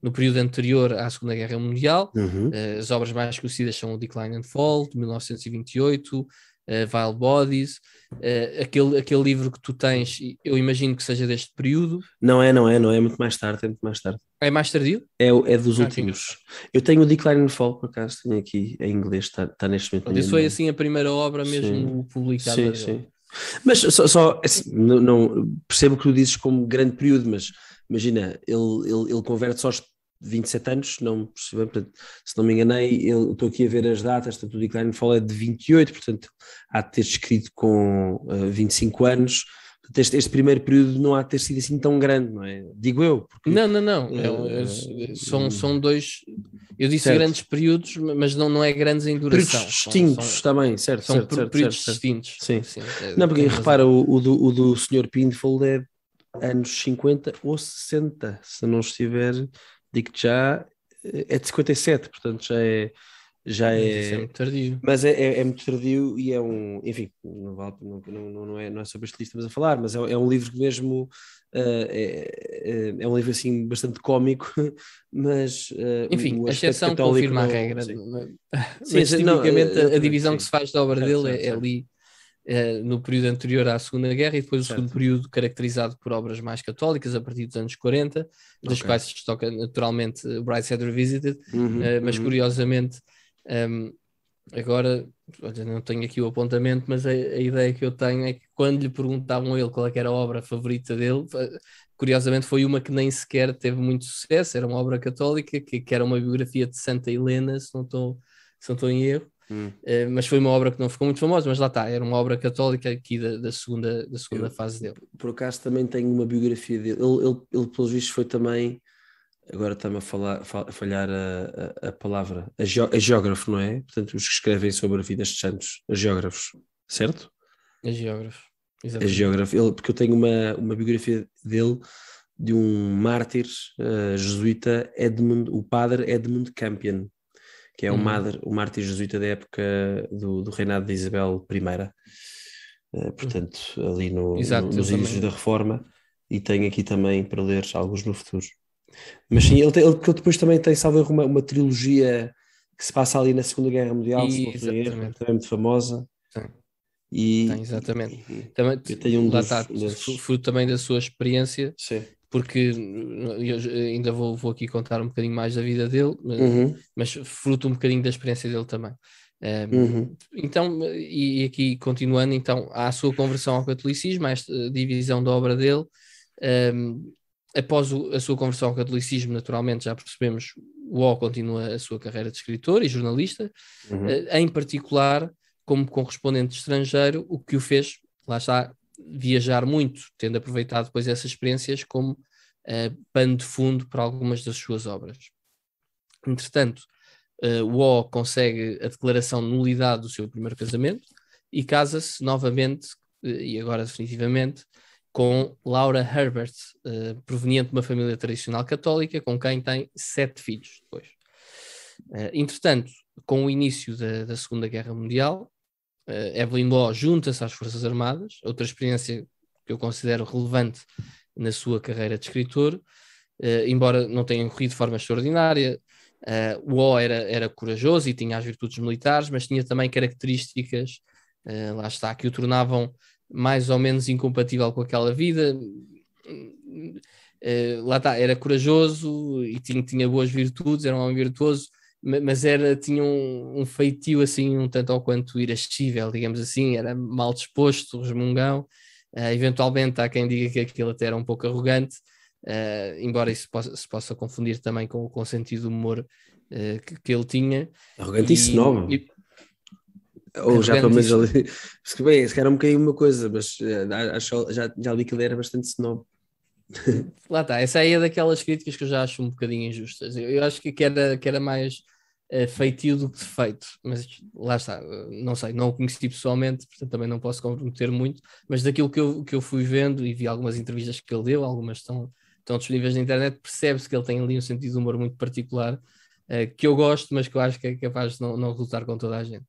no período anterior à Segunda Guerra Mundial. Uhum. Eh, as obras mais conhecidas são o Decline and Fall, de 1928, uh, Vile Bodies, uh, aquele, aquele livro que tu tens, eu imagino que seja deste período. Não é, não é, não é, é muito mais tarde, é muito mais tarde. É mais tardio? É, é dos ah, últimos. Eu tenho o Decline Fall, por acaso, tenho aqui em inglês, está, está neste momento. Isso foi assim a primeira obra mesmo sim. publicada. Sim, sim. Mas só, só assim, não, não, percebo que tu dizes como grande período, mas imagina, ele, ele, ele converte só 27 anos, não, portanto, se não me enganei, eu estou aqui a ver as datas, portanto, o Dick Leinenfeld é de 28, portanto, há de ter escrito com uh, eh, 25 anos. este, este, primeiro período não há de ter sido assim tão grande, não é? Digo eu. Porque, não, não, não. É, é, são, hum. são dois. Eu disse certo. grandes períodos, mas não, não é grandes em duração. Períodos distintos são, são, também, certo. São certo, certo, períodos distintos. Sim. Sim, é, não, porque repara, o, o, do, o do Sr. Pindfold é anos 50 ou 60, se não estiver digo-te já, eh, é de 57, portanto já é. Já é... é muito tardio. Mas é, é, é, muito tardio e é um. Enfim, não, vale, não, não, não, é, não é sobre este livro que estamos a falar, mas é, é um livro que mesmo. Uh, é, é, um livro assim bastante cómico, mas. Uh, enfim, a exceção confirma a regra. Sim, é? sim mas, não, a, a divisão sim. que se faz da obra dele é, ali eh, no período anterior à Segunda Guerra e depois certo. o segundo período caracterizado por obras mais católicas a partir dos anos 40, das okay. quais se toca naturalmente Brightside Revisited, uhum, uh, mas uhum. curiosamente um, ehm, Agora, olha, não tenho aqui o apontamento, mas a, a, ideia que eu tenho é que quando lhe perguntavam a ele qual é era a obra favorita dele, curiosamente foi uma que nem sequer teve muito sucesso, era uma obra católica, que, que era uma biografia de Santa Helena, se não estou, se não estou em erro, Hum. Eh, mas foi uma obra que não ficou muito famosa, mas lá está, era uma obra católica aqui da, da segunda, da segunda eu, fase dele. Por acaso também tenho uma biografia dele. Ele, ele, ele pelos vistos, foi também. Agora está-me a, a falhar a, a, a palavra. A, ge, a, geógrafo, não é? Portanto, os que escrevem sobre a vida de santos, a geógrafos, certo? A geógrafo, exatamente. A geógrafo. Ele, porque eu tenho uma, uma biografia dele de um mártir uh, jesuíta, Edmund, o padre Edmund Campion que é o, uhum. madre, mártir jesuíta da época do, do reinado de Isabel I, uh, portanto, ali no, Exato, no, nos inícios da Reforma, e tenho aqui também para ler alguns no futuro. Mas sim, ele, tem, ele, depois também tem, salvo uma, uma trilogia que se passa ali na Segunda Guerra Mundial, e, se guerra, também muito famosa. Sim. E, Tem, exatamente. Também, eu tenho um dos, está, desses... fruto também da sua experiência, Sim porque eh, eh, ainda vou, vou aqui contar um bocadinho mais da vida dele, mas, uhum. mas fruto um bocadinho da experiência dele também. Um, ehm, uhum. Então, e, e, aqui continuando, então, há a sua conversão ao catolicismo, a esta divisão da obra dele. Um, ehm, após o, a sua conversão ao catolicismo, naturalmente, já percebemos, o O continua a sua carreira de escritor e jornalista, uhum. uh, em particular como correspondente estrangeiro, o que o fez, lá está, viajar muito, tendo aproveitado depois essas experiências como uh, pano de fundo para algumas das suas obras. Entretanto, uh, eh, Waugh consegue a declaração de nulidade do seu primeiro casamento e casa-se novamente, uh, e agora definitivamente, com Laura Herbert, uh, proveniente de uma família tradicional católica, com quem tem sete filhos depois. entretanto, com o início da, da Segunda Guerra Mundial, eh, Evelyn Law junta-se às Forças Armadas, outra experiência que eu considero relevante na sua carreira de escritor, eh, embora não tenha corrido de forma extraordinária. Eh, o O era, era corajoso e tinha as virtudes militares, mas tinha também características, lá está, que o tornavam mais ou menos incompatível com aquela vida. Uh, lá está, era corajoso e tinha, tinha boas virtudes, era um homem virtuoso, mas era, tinha um, um feitio assim um tanto ou quanto irascível, digamos assim, era mal disposto, resmungão, uh, eventualmente há quem diga que aquilo até era um pouco arrogante, uh, embora isso possa, se possa confundir também com, com o sentido do humor uh, que, que, ele tinha. Arrogante e, e E... Ou já pelo menos ali, se calhar era é um bocadinho uma coisa, mas acho, já, já li que ele era bastante snob. Lá está, essa aí é daquelas críticas que eu já acho um bocadinho injustas. Eu acho que era, que era mais uh, feitio do que defeito, mas lá está, não sei, não o conheci pessoalmente, portanto também não posso comprometer muito, mas daquilo que eu, que eu fui vendo e vi algumas entrevistas que ele deu, algumas estão, estão disponíveis na internet, percebe-se que ele tem ali um sentido de humor muito particular eh, que eu gosto, mas que eu acho que é capaz de não, não resultar com toda a gente.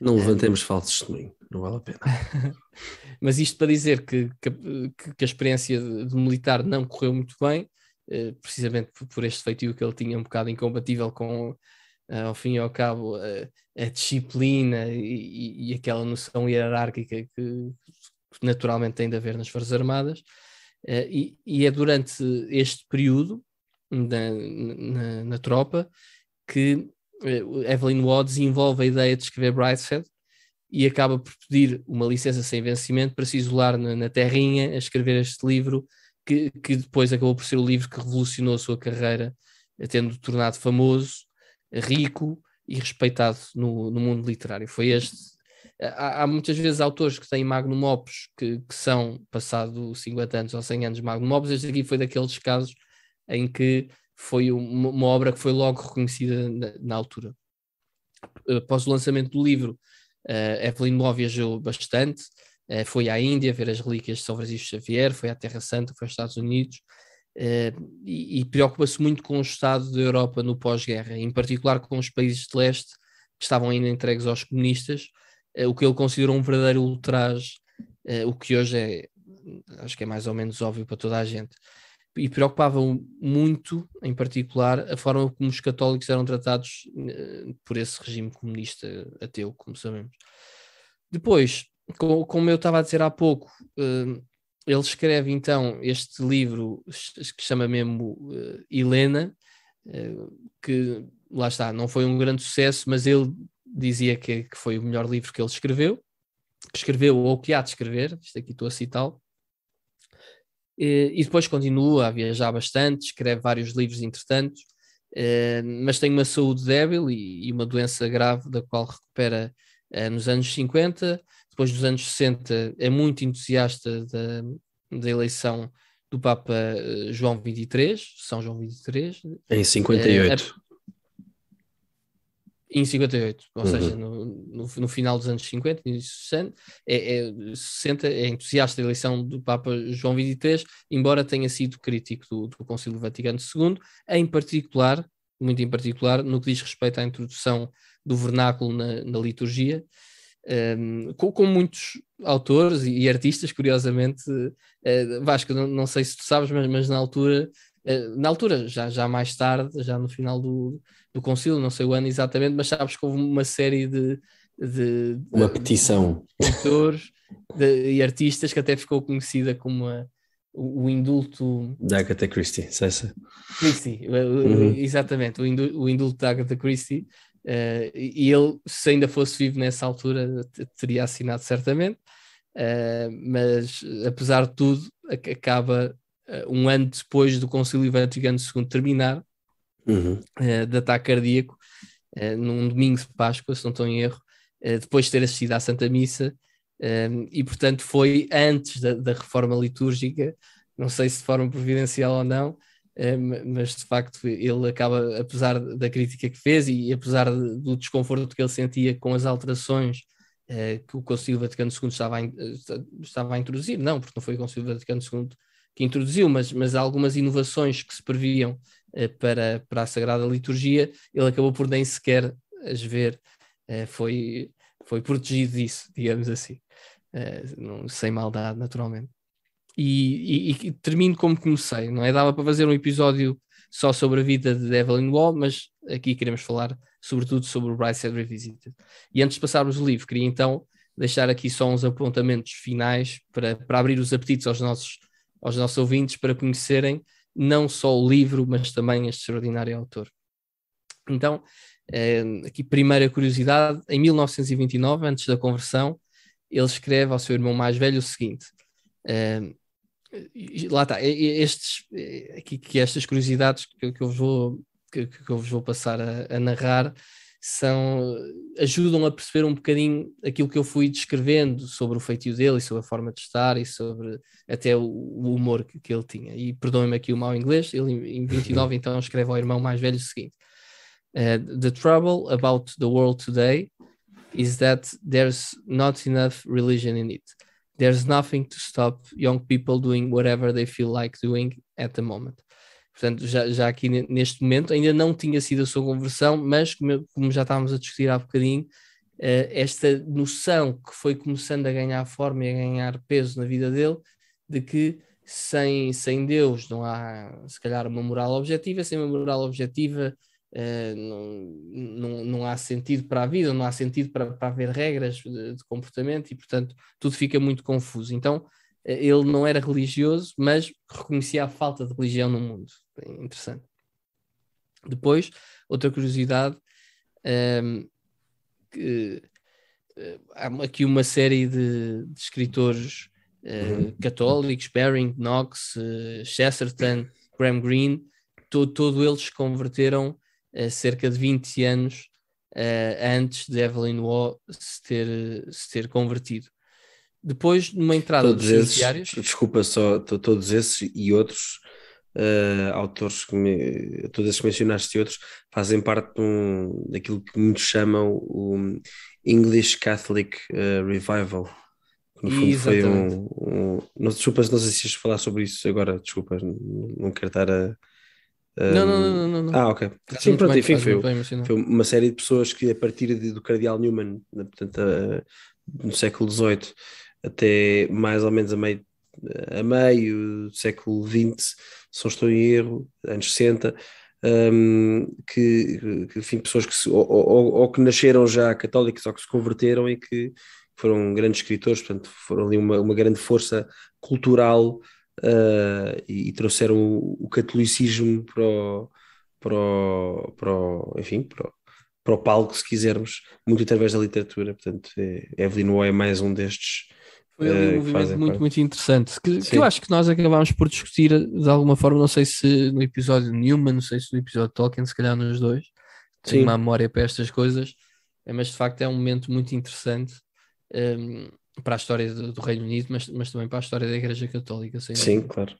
Não eh, levantemos um, falsos testemunho, não vale a pena. mas isto para dizer que, que, que a experiência de, militar não correu muito bem, eh, precisamente por, este feitio que ele tinha, um bocado incompatível com, ao fim e ao cabo, a disciplina e, e, aquela noção hierárquica que naturalmente tem de haver nas Forças Armadas. E, e é durante este período na, na, na tropa que eh, Evelyn Wads envolve a ideia de escrever Brideshead e acaba por pedir uma licença sem vencimento para se isolar na, na terrinha a escrever este livro, que, que, depois acabou por ser o livro que revolucionou a sua carreira, eh, tendo tornado famoso, rico e respeitado no, no mundo literário. Foi este. Há, há, muitas vezes autores que têm magnum opus que, que são, passado 50 anos ou 100 anos, magnum opus. Este aqui foi daqueles casos em que foi uma, obra que foi logo reconhecida na, na altura. Após o lançamento do livro, uh, Evelyn Mó viajou bastante, uh, foi à Índia ver as relíquias de São Francisco Xavier, foi à Terra Santa, foi aos Estados Unidos, uh, e, e preocupa-se muito com o estado da Europa no pós-guerra, em particular com os países de leste, que estavam ainda entregues aos comunistas, o que ele considerou um verdadeiro ultraje, o que hoje é, acho que é mais ou menos óbvio para toda a gente e preocupavam muito, em particular, a forma como os católicos eram tratados eh, por esse regime comunista ateu, como sabemos. Depois, como eu estava a dizer há pouco, eh, ele escreve então este livro que chama mesmo eh, Helena, que lá está, não foi um grande sucesso, mas ele dizia que, foi o melhor livro que ele escreveu, que escreveu ou que há de escrever, isto aqui estou a citar eh, e depois continua a viajar bastante, escreve vários livros entretanto, eh, mas tem uma saúde débil e uma doença grave da qual recupera eh, nos anos 50. Depois dos anos 60 é muito entusiasta da, da eleição do Papa João 23, São João 23. Em 58. Em 58, ou uhum. seja, no, no, no, final dos anos 50, início 60, é, é, 60, é entusiasta da eleição do Papa João XXIII, embora tenha sido crítico do, do Concílio Vaticano II, em particular, muito em particular, no que diz respeito à introdução do vernáculo na, na liturgia, um, ehm, com, com, muitos autores e, e artistas, curiosamente, uh, Vasco, não, não, sei se tu sabes, mas, mas na altura, uh, na altura, já, já mais tarde, já no final do, do concílio, não sei o ano exatamente, mas sabes que houve uma série de, de, de uma petição de autores e artistas que até ficou conhecida como a, o, o, indulto da Agatha Christie, sei se. Christie, uhum. exatamente, o, indu, o indulto da Agatha Christie. Uh, e ele, se ainda fosse vivo nessa altura, teria assinado certamente, uh, mas apesar de tudo, acaba uh, um ano depois do Concílio Vaticano II terminar, uhum. uh, de ataque cardíaco, uh, num domingo de Páscoa, se não estou em erro, uh, depois de ter assistido à Santa Missa, um, ehm, e portanto foi antes da, da, reforma litúrgica, não sei se de forma providencial ou não, um, ehm, mas de facto ele acaba, apesar da crítica que fez e apesar do desconforto que ele sentia com as alterações uh, que o Concílio Vaticano II estava a, estava a introduzir, não, porque não foi o Concílio Vaticano II que introduziu, mas, mas algumas inovações que se previam eh, para, para a Sagrada Liturgia, ele acabou por nem sequer as ver, eh, foi, foi protegido disso, digamos assim, eh, sem maldade, naturalmente. E, e, e, termino como comecei, não é? Dava para fazer um episódio só sobre a vida de Evelyn Wall, mas aqui queremos falar sobretudo sobre o Bryce Head Revisited. E antes de passarmos o livro, queria então deixar aqui só uns apontamentos finais para, para abrir os apetites aos nossos, aos nossos ouvintes para conhecerem não só o livro, mas também este extraordinário autor. Então, eh, aqui primeira curiosidade, em 1929, antes da conversão, ele escreve ao seu irmão mais velho o seguinte, eh, lá está, estes, eh, aqui, que estas curiosidades que, eu vos vou, que, eu vos vou passar a, a narrar, são ajudam a perceber um bocadinho aquilo que eu fui descrevendo sobre o feitio dele e sobre a forma de estar e sobre até o, o humor que, que, ele tinha. E perdoem-me aqui o mau inglês, ele em 29 então escreve ao irmão mais velho o seguinte: uh, The trouble about the world today is that there's not enough religion in it. There's nothing to stop young people doing whatever they feel like doing at the moment. Portanto, já, já aqui neste momento ainda não tinha sido a sua conversão, mas como, como já estávamos a discutir há bocadinho, eh, esta noção que foi começando a ganhar forma e a ganhar peso na vida dele, de que sem, sem Deus não há, se calhar, uma moral objetiva, sem uma moral objetiva eh, não, não, não há sentido para a vida, não há sentido para, para haver regras de, de comportamento e, portanto, tudo fica muito confuso. Então, ele não era religioso, mas reconhecia a falta de religião no mundo. Bem interessante. Depois, outra curiosidade, um, ehm, que, eh, há aqui uma série de, de escritores uh, uhum. católicos, Baring, Knox, uh, Chesterton, Graham Greene, to, todos eles se converteram uh, cerca de 20 anos uh, antes de Evelyn Waugh se ter, se ter convertido. Depois, numa entrada todos dos esses, Desculpa só, todos esses e outros uh, autores que me, todos esses que mencionaste e outros fazem parte um, daquilo que muitos chamam o English Catholic uh, Revival. No fundo foi um, um não, desculpa, não sei se ias falar sobre isso agora, desculpa, não quero estar a, um... Não, eh, não, não, não, Ah, ok. Sim, pronto, enfim, foi, bem, foi, uma série de pessoas que, a partir de, do Cardeal Newman, portanto, no século XVIII, até mais ou menos a meio, a meio do século XX, se não estou em erro, anos 60, um, que, que enfim, pessoas que se, ou, ou, ou, que nasceram já católicos ou que se converteram e que foram grandes escritores, portanto, foram ali uma, uma grande força cultural uh, e, e, trouxeram o, o catolicismo para o, para o, para o, enfim, para o, para o palco, se quisermos, muito através da literatura. Portanto, é, Evelyn Waugh é mais um destes foi ali um é, movimento muito, muito interessante, que, que, eu acho que nós acabámos por discutir de alguma forma, não sei se no episódio Newman, não sei se no episódio Tolkien, se calhar nos dois, tenho uma memória para estas coisas, é, mas de facto é um momento muito interessante um, ehm, para a história do, do, Reino Unido, mas, mas também para a história da Igreja Católica. Sim, dúvida. claro.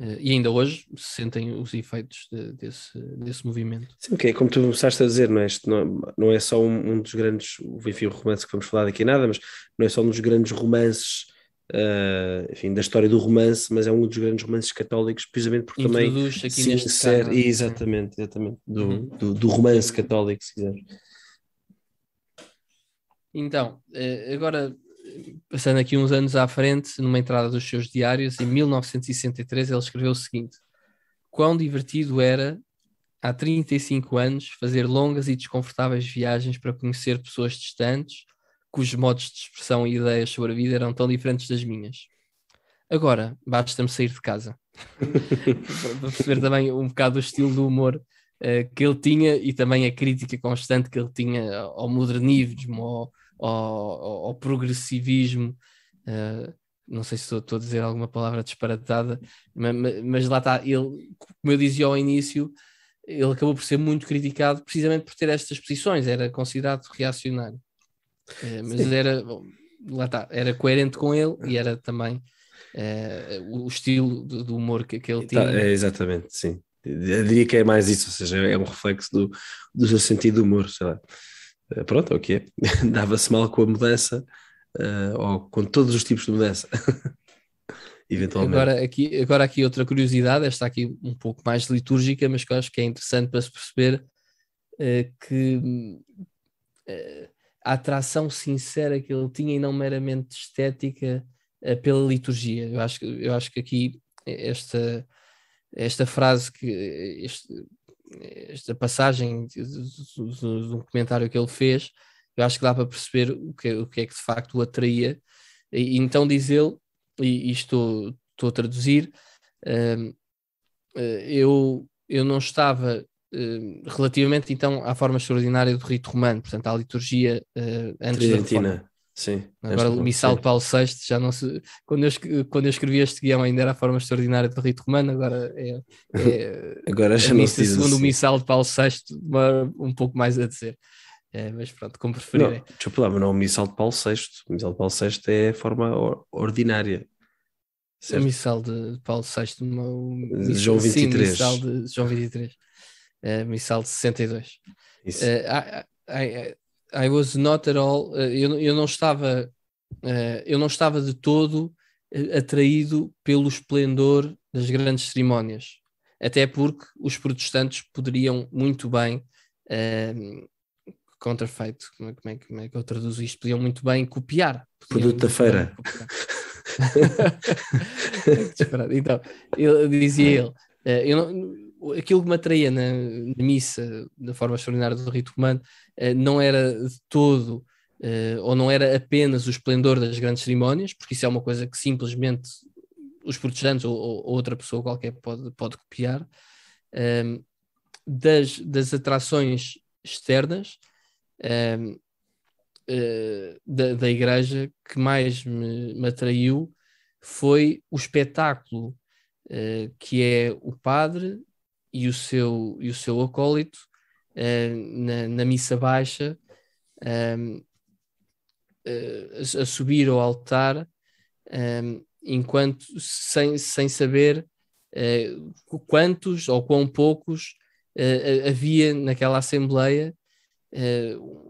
Eh, e ainda hoje sentem os efeitos de, desse, desse movimento. Sim, okay. É como tu começaste a dizer, não é, Isto não, não é só um, um, dos grandes, enfim, o romance que vamos falar daqui nada, mas não é só um dos grandes romances Uh, enfim, da história do romance, mas é um dos grandes romances católicos, precisamente porque Introduz também aqui se neste insere, caso, é? exatamente, exatamente do, uhum. do, do, romance católico, se quiser. Então, eh, agora passando aqui uns anos à frente, numa entrada dos seus diários, em 1963, ele escreveu o seguinte: Quão divertido era, há 35 anos, fazer longas e desconfortáveis viagens para conhecer pessoas distantes, cujos modos de expressão e ideias sobre a vida eram tão diferentes das minhas. Agora, basta-me sair de casa. para perceber também um bocado o estilo do humor uh, que ele tinha e também a crítica constante que ele tinha ao modernismo, ao ao, ao, progressivismo. Uh, não sei se estou, estou, a dizer alguma palavra disparatada, mas, mas lá está, ele, como eu dizia ao início, ele acabou por ser muito criticado precisamente por ter estas posições, era considerado reacionário. É, mas Sim. era, bom, lá está, era coerente com ele e era também eh, o estilo do, do, humor que, que ele tá, tinha. É, exatamente, sim. Eu diria que é mais isso, ou seja, é um reflexo do, do seu sentido de humor, sei lá. Eh, pronto, é o que é. Dava-se mal com a mudança, uh, ou com todos os tipos de mudança. Eventualmente. Agora aqui, agora aqui outra curiosidade, esta aqui um pouco mais litúrgica, mas que eu acho que é interessante para se perceber uh, que uh, a atração sincera que ele tinha e não meramente estética pela liturgia. Eu acho, eu acho que aqui esta, esta frase que este, esta passagem de, um comentário que ele fez, eu acho que dá para perceber o que, o que é que de facto o atraía. E, então diz ele, e, e estou, estou a traduzir, ehm, eh, eu, eu não estava ehm, relativamente então à forma extraordinária do rito romano, portanto à liturgia uh, antes Tridentina. da reforma. Sim. É agora o Missal de Paulo VI já não se. Quando eu, quando eu escrevi este guião ainda era a forma extraordinária do rito romano, agora é. é agora já não se diz Segundo assim. o Missal de Paulo VI, demora um pouco mais a dizer. É, mas pronto, como preferirem. Não, eu falar, mas não o Missal de Paulo VI. O Missal de Paulo VI é a forma or, ordinária. Certo? O Missal de Paulo VI, o missal, João 23. Sim, missal de João 23. É, missal de 62. Isso. É, há, há, há, I was not at all, uh, eu, eu não estava, uh, eu não estava de todo eh, atraído pelo esplendor das grandes cerimónias, até porque os protestantes poderiam muito bem um, ehm, counterfeito, como é, como, é, como é, que eu traduzo isto? Podiam muito bem copiar. Produto da feira. então, eu, dizia é. ele, eu não, aquilo que me atraía na, na missa, da forma extraordinária do rito romano, eh, não era de todo, eh, ou não era apenas o esplendor das grandes cerimónias, porque isso é uma coisa que simplesmente os protestantes ou, ou outra pessoa qualquer pode, pode copiar, ehm, das, das atrações externas ehm, eh, da, da igreja que mais me, me atraiu foi o espetáculo Uh, que é o padre e o seu, e o seu acólito uh, na, na, missa baixa um, ehm, uh, eh, a, subir ao altar um, ehm, enquanto sem, sem saber uh, quantos ou quão poucos havia naquela assembleia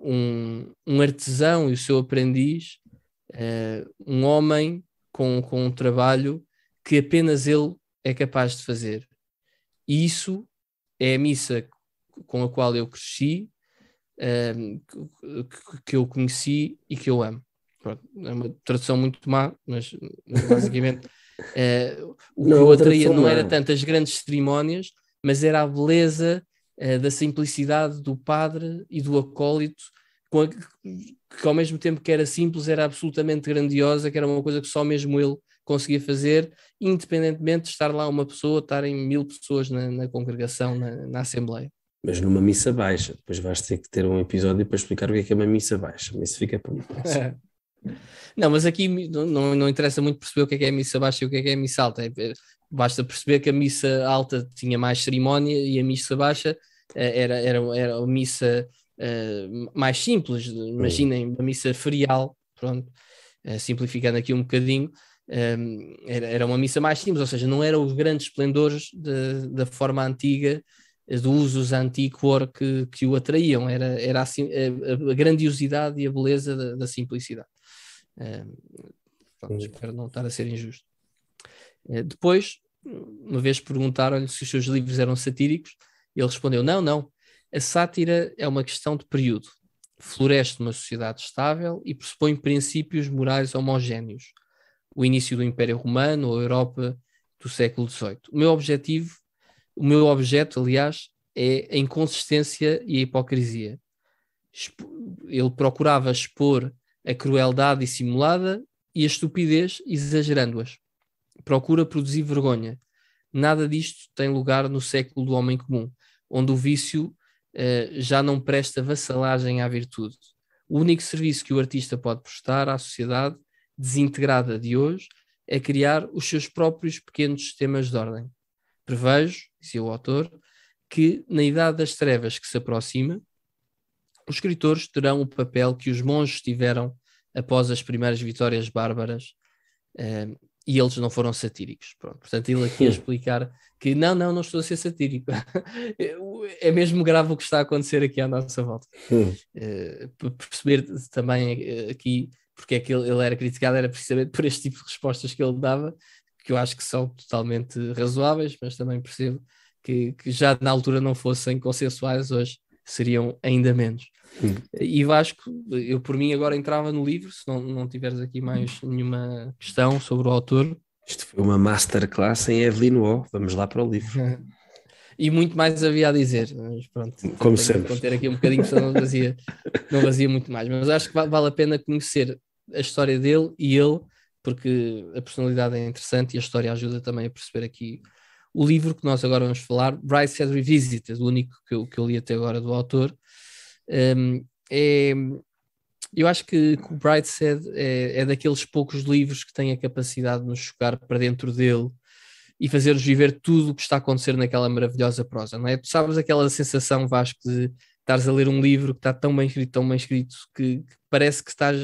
um, um, artesão e o seu aprendiz um homem com, com um trabalho que apenas ele é capaz de fazer e isso é a missa com a qual eu cresci, que, eu conheci e que eu amo. Pronto, é uma tradução muito má, mas, basicamente eh, o não, que é eu atraía não era tanto as grandes cerimónias, mas era a beleza eh, da simplicidade do padre e do acólito, a, que ao mesmo tempo que era simples, era absolutamente grandiosa, que era uma coisa que só mesmo ele conseguia fazer, independentemente de estar lá uma pessoa, estarem mil pessoas na, na congregação, na, na, Assembleia. Mas numa missa baixa, depois vais ter que ter um episódio para explicar o que é, que é uma missa baixa, mas isso fica para é. Não, mas aqui não, não interessa muito perceber o que é, que é missa baixa e o que é, que é missa alta. É, é, basta perceber que a missa alta tinha mais cerimónia e a missa baixa eh, era, era, era a missa Uh, mais simples. Hum. Imaginem uma missa ferial, pronto, uh, simplificando aqui um bocadinho, um, era, era, uma missa mais simples, ou seja, não eram os grandes esplendores de, da forma antiga, do uso antiquor que, que o atraíam, era, era assim, a, a, grandiosidade e a beleza da, da simplicidade. Um, pronto, espero não estar a ser injusto. Eh, depois, uma vez perguntaram-lhe se os seus livros eram satíricos, e ele respondeu: Não, não. A sátira é uma questão de período. Floresce numa sociedade estável e pressupõe princípios morais homogéneos o início do Império Romano ou a Europa do século XVIII. O meu objetivo, o meu objeto, aliás, é a inconsistência e a hipocrisia. Ele procurava expor a crueldade dissimulada e a estupidez exagerando-as. Procura produzir vergonha. Nada disto tem lugar no século do homem comum, onde o vício eh, já não presta vassalagem à virtude. O único serviço que o artista pode prestar à sociedade desintegrada de hoje é criar os seus próprios pequenos sistemas de ordem. Prevejo, disse o autor, que na Idade das Trevas que se aproxima, os escritores terão o papel que os monges tiveram após as primeiras vitórias bárbaras eh, e eles não foram satíricos. Pronto. Portanto, ele aqui a explicar que não, não, não estou a ser satírico. é mesmo grave o que está a acontecer aqui à nossa volta. uh, perceber também eh, aqui porque é que ele, ele era criticado era precisamente por este tipo de respostas que ele dava, que eu acho que são totalmente razoáveis, mas também percebo que, que já na altura não fossem consensuais, hoje seriam ainda menos. Sim. E Vasco, eu por mim agora entrava no livro, se não, não tiveres aqui mais nenhuma questão sobre o autor. Isto foi uma masterclass em Evelyn Waugh, vamos lá para o livro. e muito mais havia a dizer. Mas pronto, como sempre. Conter aqui um bocadinho, senão não vazia, não vazia muito mais. Mas acho que vale a pena conhecer a história dele e ele, porque a personalidade é interessante e a história ajuda também a perceber aqui o livro que nós agora vamos falar, Bryce has Revisited, o único que eu, que eu li até agora do autor. Um, é, eu acho que o Brightseid é, é daqueles poucos livros que tem a capacidade de nos chocar para dentro dele e fazer-nos viver tudo o que está a acontecer naquela maravilhosa prosa, não é? Tu sabes aquela sensação, Vasco, de estares a ler um livro que está tão bem escrito, tão bem escrito, que, que parece que estás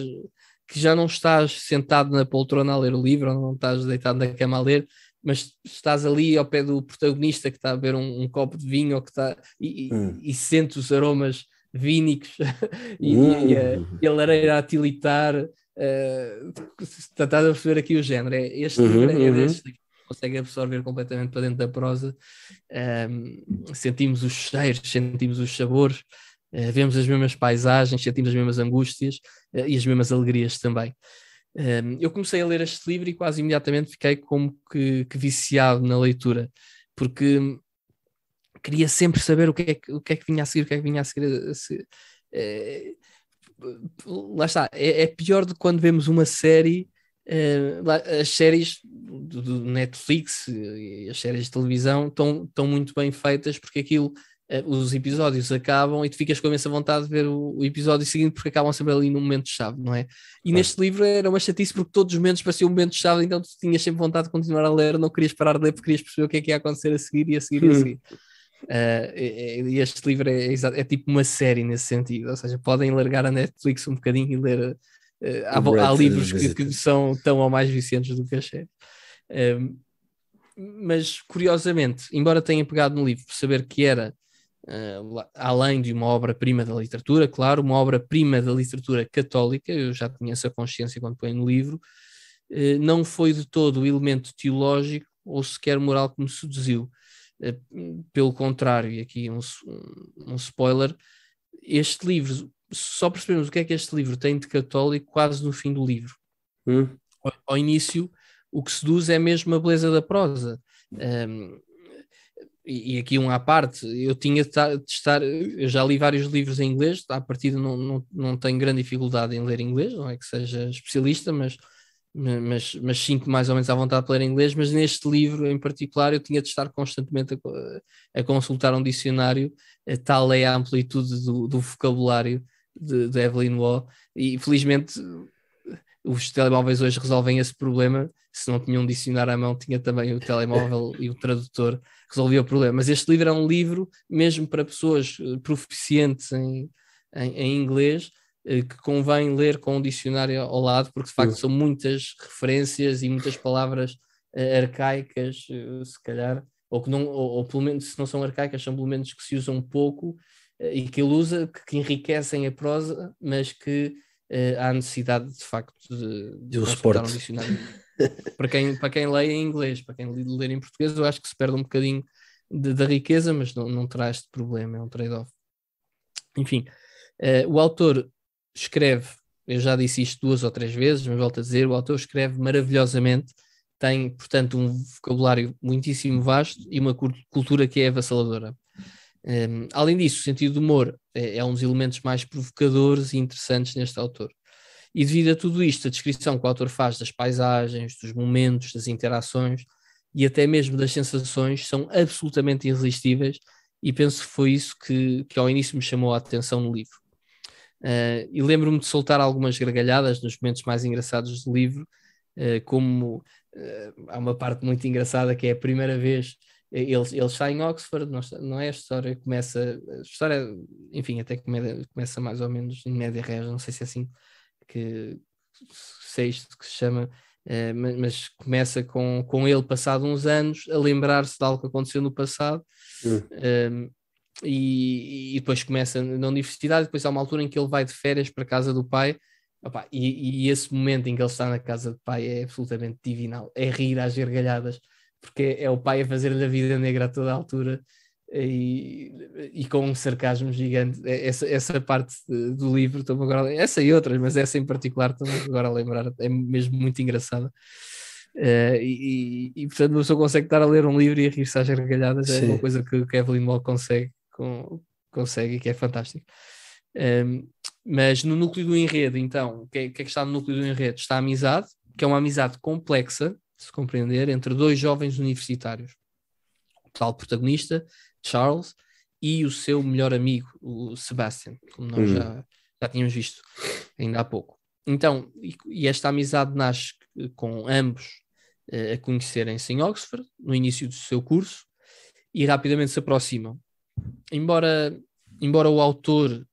que já não estás sentado na poltrona a ler o livro, ou não estás deitado na cama a ler, mas estás ali ao pé do protagonista que está a beber um, um copo de vinho ou que está e, hum. e, e sente os aromas vínicos e, hum. e, a, e, a, lareira a tilitar. Uh, estás a perceber aqui o género. É este uhum, é uhum. deste consegue absorver completamente para dentro da prosa. Um, sentimos os cheiros, sentimos os sabores, uh, vemos as mesmas paisagens, sentimos as mesmas angústias uh, e as mesmas alegrias também. Um, eu comecei a ler este livro e quase imediatamente fiquei como que, que viciado na leitura, porque queria sempre saber o que é que, o que, é que vinha a seguir, o que é que vinha a seguir. A eh, seguir. lá está, é, é, pior do que quando vemos uma série eh, as séries do, Netflix, e as séries de televisão estão, estão muito bem feitas porque aquilo, eh, os episódios acabam e tu ficas com essa vontade de ver o, o episódio seguinte porque acabam sempre ali num momento-chave, não é? E ah. neste livro era uma chatice porque todos os momentos pareciam um momento-chave, então tu tinhas sempre vontade de continuar a ler, não querias parar de ler porque querias perceber o que é que ia acontecer a seguir e a seguir e a hum. seguir. Uh, este livro é, é, é, tipo uma série nesse sentido, ou seja, podem largar a Netflix um bocadinho e ler eh, há, há livros que, que, são tão ou mais viciantes do que a série. Um, ehm, mas curiosamente, embora tenha pegado no livro por saber que era uh, além de uma obra-prima da literatura, claro, uma obra-prima da literatura católica, eu já tinha essa consciência quando põe no livro, uh, não foi de todo o elemento teológico ou sequer moral que me seduziu. Uh, pelo contrário, e aqui um, um, um spoiler, este livro só percebemos o que é que este livro tem de católico quase no fim do livro. Hum. Ao, ao, início, o que seduz é mesmo a beleza da prosa. Um, e, aqui um à parte, eu tinha de estar, eu já li vários livros em inglês, à partida não, não, não tenho grande dificuldade em ler inglês, não é que seja especialista, mas mas, mas sinto mais ou menos à vontade de ler inglês, mas neste livro em particular eu tinha de estar constantemente a, a consultar um dicionário, tal é a amplitude do, do vocabulário de, de Evelyn Waugh, e felizmente eh, os telemóveis hoje resolvem esse problema. Se não tinham um dicionário à mão, tinha também o telemóvel e o tradutor, resolvia o problema. Mas este livro é um livro, mesmo para pessoas eh, proficientes em, em, em inglês, eh, que convém ler com um dicionário ao lado, porque de facto são muitas referências e muitas palavras arcaicas, se calhar, ou que não, ou, ou pelo menos se não são arcaicas, são pelo menos que se usam pouco eh, e que ele usa, que, que enriquecem a prosa, mas que uh, há necessidade de facto de, de um dicionário. para, quem, para quem lê em inglês, para quem lê em português, eu acho que se perde um bocadinho da riqueza, mas não, não terá este problema, é um trade-off. Enfim, uh, o autor escreve, eu já disse isto duas ou três vezes, mas volto a dizer, o autor escreve maravilhosamente, tem, portanto, um vocabulário muitíssimo vasto e uma cultura que é avassaladora. Um, além disso, o sentido do humor é, é um dos elementos mais provocadores e interessantes neste autor. E devido a tudo isto, a descrição que o autor faz das paisagens, dos momentos, das interações e até mesmo das sensações são absolutamente irresistíveis e penso que foi isso que, que ao início me chamou a atenção no livro. Uh, e lembro-me de soltar algumas gargalhadas nos momentos mais engraçados do livro, uh, como uh, há uma parte muito engraçada que é a primeira vez eles, eles saem em Oxford, não é? A história começa, a história, enfim, até começa, começa mais ou menos em média régia, não sei se é assim que se é isto que se chama, eh, mas começa com, com ele, passado uns anos, a lembrar-se de algo que aconteceu no passado. Uhum. e, e, depois começa na universidade, depois há uma altura em que ele vai de férias para a casa do pai, Opa, e, e, esse momento em que ele está na casa do pai é absolutamente divinal, é rir às gargalhadas, porque é o pai a fazer-lhe a vida negra a toda a altura e, e com um sarcasmo gigante. É, essa, essa parte do livro, estou agora essa e outras, mas essa em particular estou agora a lembrar, é mesmo muito engraçada. Uh, e, e, e, portanto, uma pessoa consegue estar a ler um livro e a rir-se às gargalhadas, Sim. é uma coisa que o Kevin Moore consegue, com, consegue e que é fantástico. Um, ehm, mas no núcleo do enredo, então, o que, é, que, é que está no núcleo do enredo? Está a amizade, que é uma amizade complexa, se compreender entre dois jovens universitários. O tal protagonista, Charles, e o seu melhor amigo, o Sebastian, como nós uhum. já, já tínhamos visto ainda há pouco. Então, e, e esta amizade nasce com ambos uh, a conhecerem-se em Oxford, no início do seu curso, e rapidamente se aproximam. Embora, embora o autor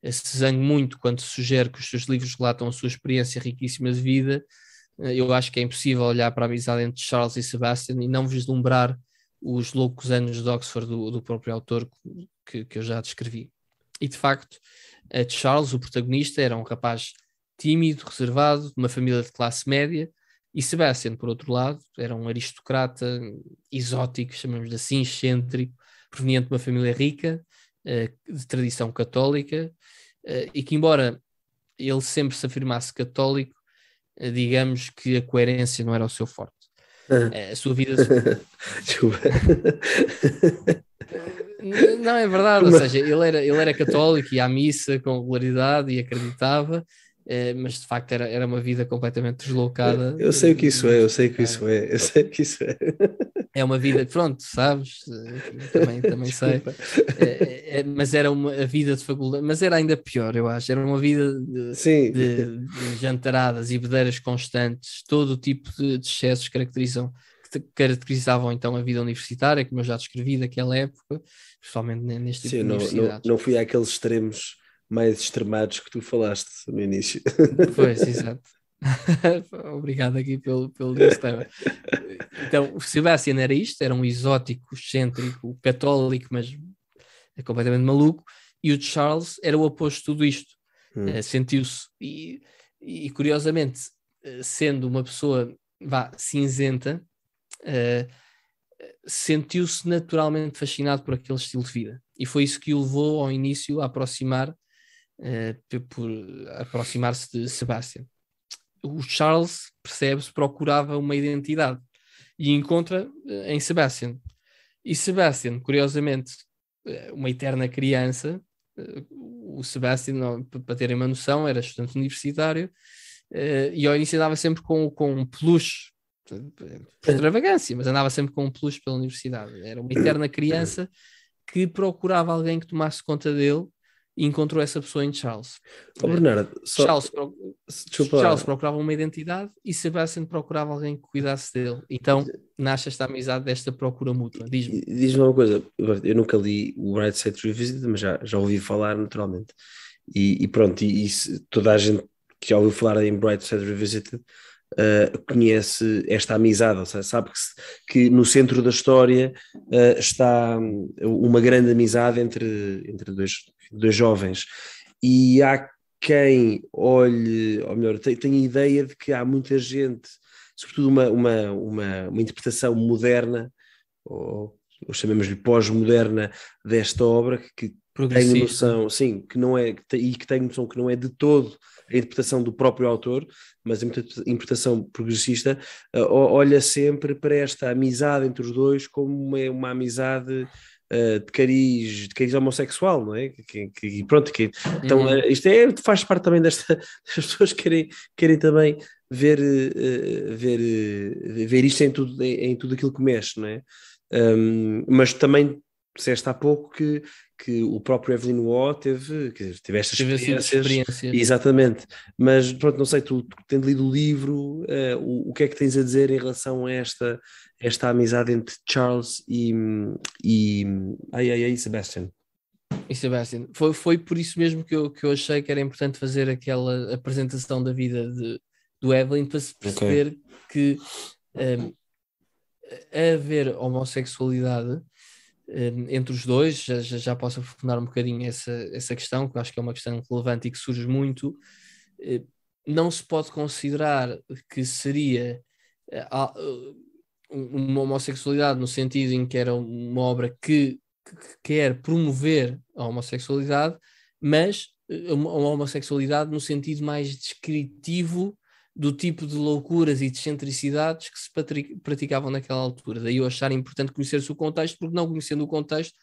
eh, se zangue muito quando sugere que os seus livros relatam a sua experiência riquíssima de vida, eu acho que é impossível olhar para a amizade entre Charles e Sebastian e não vislumbrar os loucos anos de Oxford do, do próprio autor que, que eu já descrevi. E de facto, Charles, o protagonista, era um rapaz tímido, reservado, de uma família de classe média, e Sebastian, por outro lado, era um aristocrata exótico, chamamos-lhe assim, excêntrico, proveniente de uma família rica, eh, de tradição católica, eh, e que, embora ele sempre se afirmasse católico, eh, digamos que a coerência não era o seu forte. Ah. Eh, a sua vida. Desculpa. Não, é verdade, ou seja, ele era, ele era católico, e à missa com regularidade e acreditava, eh, mas de facto era, era uma vida completamente deslocada. Eu sei o que isso é, eu sei o que isso ah. é, eu sei o que isso é é uma vida, pronto, sabes, eh, também, também sei, é, é, é, mas era uma a vida de faculdade, mas era ainda pior, eu acho, era uma vida de, de, de jantaradas e bedeiras constantes, todo o tipo de, de excessos caracterizam, que caracterizavam então a vida universitária, como eu já descrevi daquela época, principalmente neste tipo Sim, de não, não, não fui àqueles extremos mais extremados que tu falaste no início. Pois, exato. Obrigado aqui pelo, pelo sistema. Então, o Sebastian era isto, era um exótico, excêntrico, católico, mas é completamente maluco, e o Charles era o oposto de tudo isto. Hum. Uh, Sentiu-se, e, e, curiosamente, eh, sendo uma pessoa vá, cinzenta, uh, sentiu-se naturalmente fascinado por aquele estilo de vida. E foi isso que o levou ao início a aproximar uh, aproximar-se de Sebastian o Charles, percebe-se, procurava uma identidade e encontra eh, em Sebastian. E Sebastian, curiosamente, eh, uma eterna criança, eh, o Sebastian, para terem uma noção, era estudante universitário e ao início andava sempre com, com um peluche, extravagância, mas andava sempre com um peluche pela universidade. Era uma eterna criança que procurava alguém que tomasse conta dele e encontrou essa pessoa em Charles. Oh, Bernardo, só... Charles, pro... Charles, procurava uma identidade e Sebastian procurava alguém que cuidasse dele. Então nasce esta amizade desta procura mútua. Diz-me Diz uma coisa, eu nunca li o Bright Side Revisited, mas já, já ouvi falar naturalmente. E, e pronto, e, e, toda a gente que já ouviu falar em Bright Side Revisited uh, eh, conhece esta amizade, ou seja, sabe que, se, que no centro da história uh, está hum, uma grande amizade entre, entre dois de jovens. E há quem olhe, ou melhor, tem, a ideia de que há muita gente, sobretudo uma, uma, uma, uma interpretação moderna, ou, ou chamemos-lhe pós-moderna, desta obra, que, tem noção, sim, que não é, e que tem noção que não é de todo a interpretação do próprio autor, mas é a interpretação progressista, eh, olha sempre para esta amizade entre os dois como uma, uma amizade eh, de cariz de cariz homossexual, não é? Que, que, e pronto, que, então uhum. Eh, isto é, faz parte também desta, das pessoas que querem, querem também ver, eh, ver, ver isto em tudo, em, em, tudo aquilo que mexe, não é? Um, mas também disseste há pouco que, que o próprio Evelyn Waugh teve, dizer, teve estas teve assim experiências. Exatamente. Mas pronto, não sei, tu, tendo lido o livro, uh, o, o que é que tens a dizer em relação a esta, esta amizade entre Charles e, e, ai, ai, ai, Sebastian? E Sebastian, foi, foi por isso mesmo que eu, que eu achei que era importante fazer aquela apresentação da vida de, do Evelyn para se perceber okay. que um, ehm, haver homossexualidade Hum, entre os dois, já, já posso aprofundar um bocadinho essa, essa questão, que eu acho que é uma questão relevante e que surge muito, hum, não se pode considerar que seria eh, eh, uma homossexualidade no sentido em que era uma obra que, que quer promover a homossexualidade, mas eh, uma homossexualidade no sentido mais descritivo do tipo de loucuras e de excentricidades que se praticavam naquela altura. Daí eu achar importante conhecer-se o contexto, porque não conhecendo o contexto,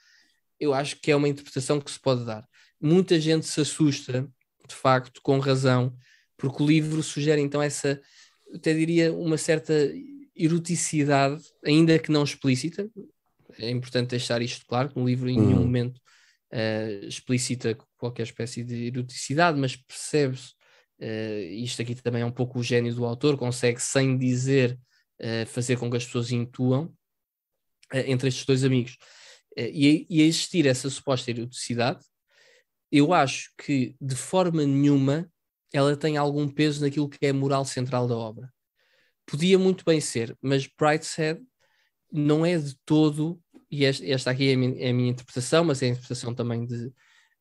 eu acho que é uma interpretação que se pode dar. Muita gente se assusta, de facto, com razão, porque o livro sugere então essa, até diria, uma certa eroticidade, ainda que não explícita. É importante deixar isto claro, que no livro em nenhum hum. momento uh, eh, explicita qualquer espécie de eroticidade, mas percebe-se Uh, isto aqui também é um pouco o gênio do autor, consegue, sem dizer, uh, fazer com que as pessoas intuam uh, entre estes dois amigos. e, a existir essa suposta eroticidade, eu acho que de forma nenhuma ela tem algum peso naquilo que é a moral central da obra. Podia muito bem ser, mas Brightshead não é de todo, e esta, esta aqui é a, minha, é a minha interpretação, mas é a interpretação também de,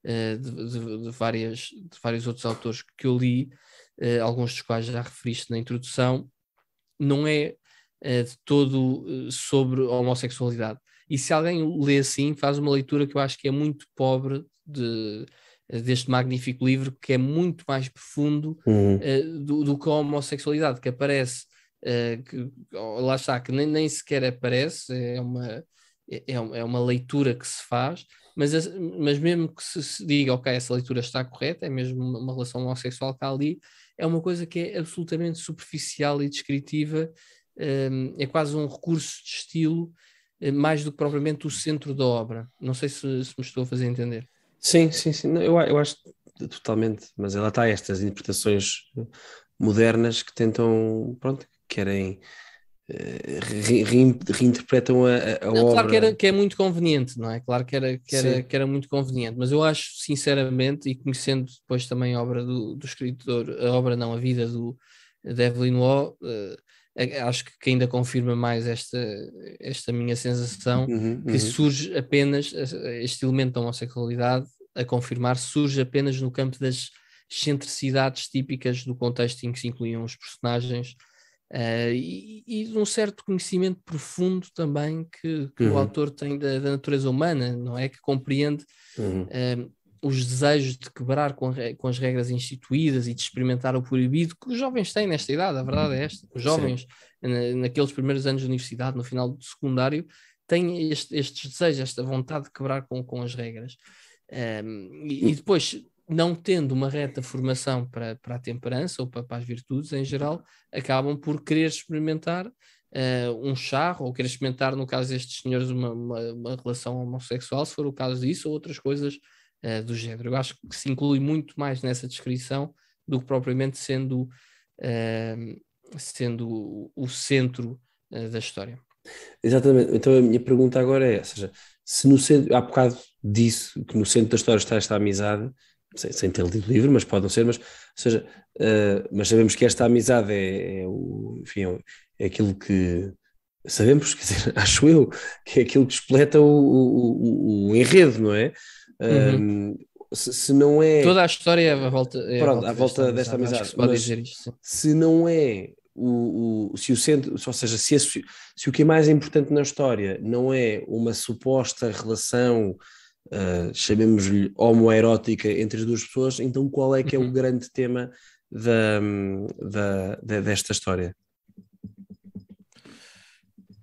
eh, de, de, de, várias, de vários outros autores que eu li, eh, alguns dos quais já referiste na introdução, não é eh, de todo sobre homossexualidade. E se alguém lê assim, faz uma leitura que eu acho que é muito pobre de, deste magnífico livro, que é muito mais profundo uhum. do, do, que a homossexualidade, que aparece, que, lá está, que nem, nem sequer aparece, é uma, é, é, é uma leitura que se faz, mas, mas mesmo que se, se, diga, ok, essa leitura está correta, é mesmo uma, uma relação homossexual que há ali, é uma coisa que é absolutamente superficial e descritiva, um, é quase um recurso de estilo, eh, mais do que propriamente o centro da obra. Não sei se, se me estou a fazer entender. Sim, sim, sim. eu, eu acho totalmente, mas ela está estas interpretações eh, modernas que tentam, pronto, querem re, reinterpretam a, a não, obra. Claro que, era, que é muito conveniente, não é? Claro que era, que, era, que era muito conveniente, mas eu acho, sinceramente, e conhecendo depois também a obra do, do escritor, a obra não, a vida do de Evelyn Waugh, eh, acho que ainda confirma mais esta, esta minha sensação uhum, uhum. que uhum. surge apenas este elemento da homossexualidade a confirmar surge apenas no campo das excentricidades típicas do contexto em que se incluíam os personagens Uh, e, e, de um certo conhecimento profundo também que, que uhum. o autor tem da, da, natureza humana, não é? Que compreende uhum. uh, os desejos de quebrar com, com, as regras instituídas e de experimentar o proibido que os jovens têm nesta idade, a verdade é esta. Os jovens, na, naqueles primeiros anos de universidade, no final do secundário, têm este, estes desejos, esta vontade de quebrar com, com as regras. Eh, e, e hum. depois não tendo uma reta formação para, para a temperança ou para, para as virtudes em geral, acabam por querer experimentar uh, um charro ou querer experimentar, no caso destes senhores, uma, uma, uma, relação homossexual, se for o caso disso, ou outras coisas uh, do género. Eu acho que se inclui muito mais nessa descrição do que propriamente sendo, uh, sendo o centro da história. Exatamente. Então a minha pergunta agora é, ou seja, se no centro, há bocado disse que no centro da história está esta amizade, sem, sem ter lido o livro, mas podem ser, mas, ou seja, uh, mas sabemos que esta amizade é, é o, enfim, é, é aquilo que sabemos, quer dizer, acho eu, que é aquilo que espleta o, o, o enredo, não é? Uhum. se, se, não é. Toda a história é à volta, é pronto, à volta, desta, desta amizade. Se pode dizer isto. Se não é o, o, se o centro, ou seja, se, se, o que é mais importante na história não é uma suposta relação uh, chamemos-lhe homoerótica entre as duas pessoas, então qual é que é o uhum. grande tema da, da, da desta história?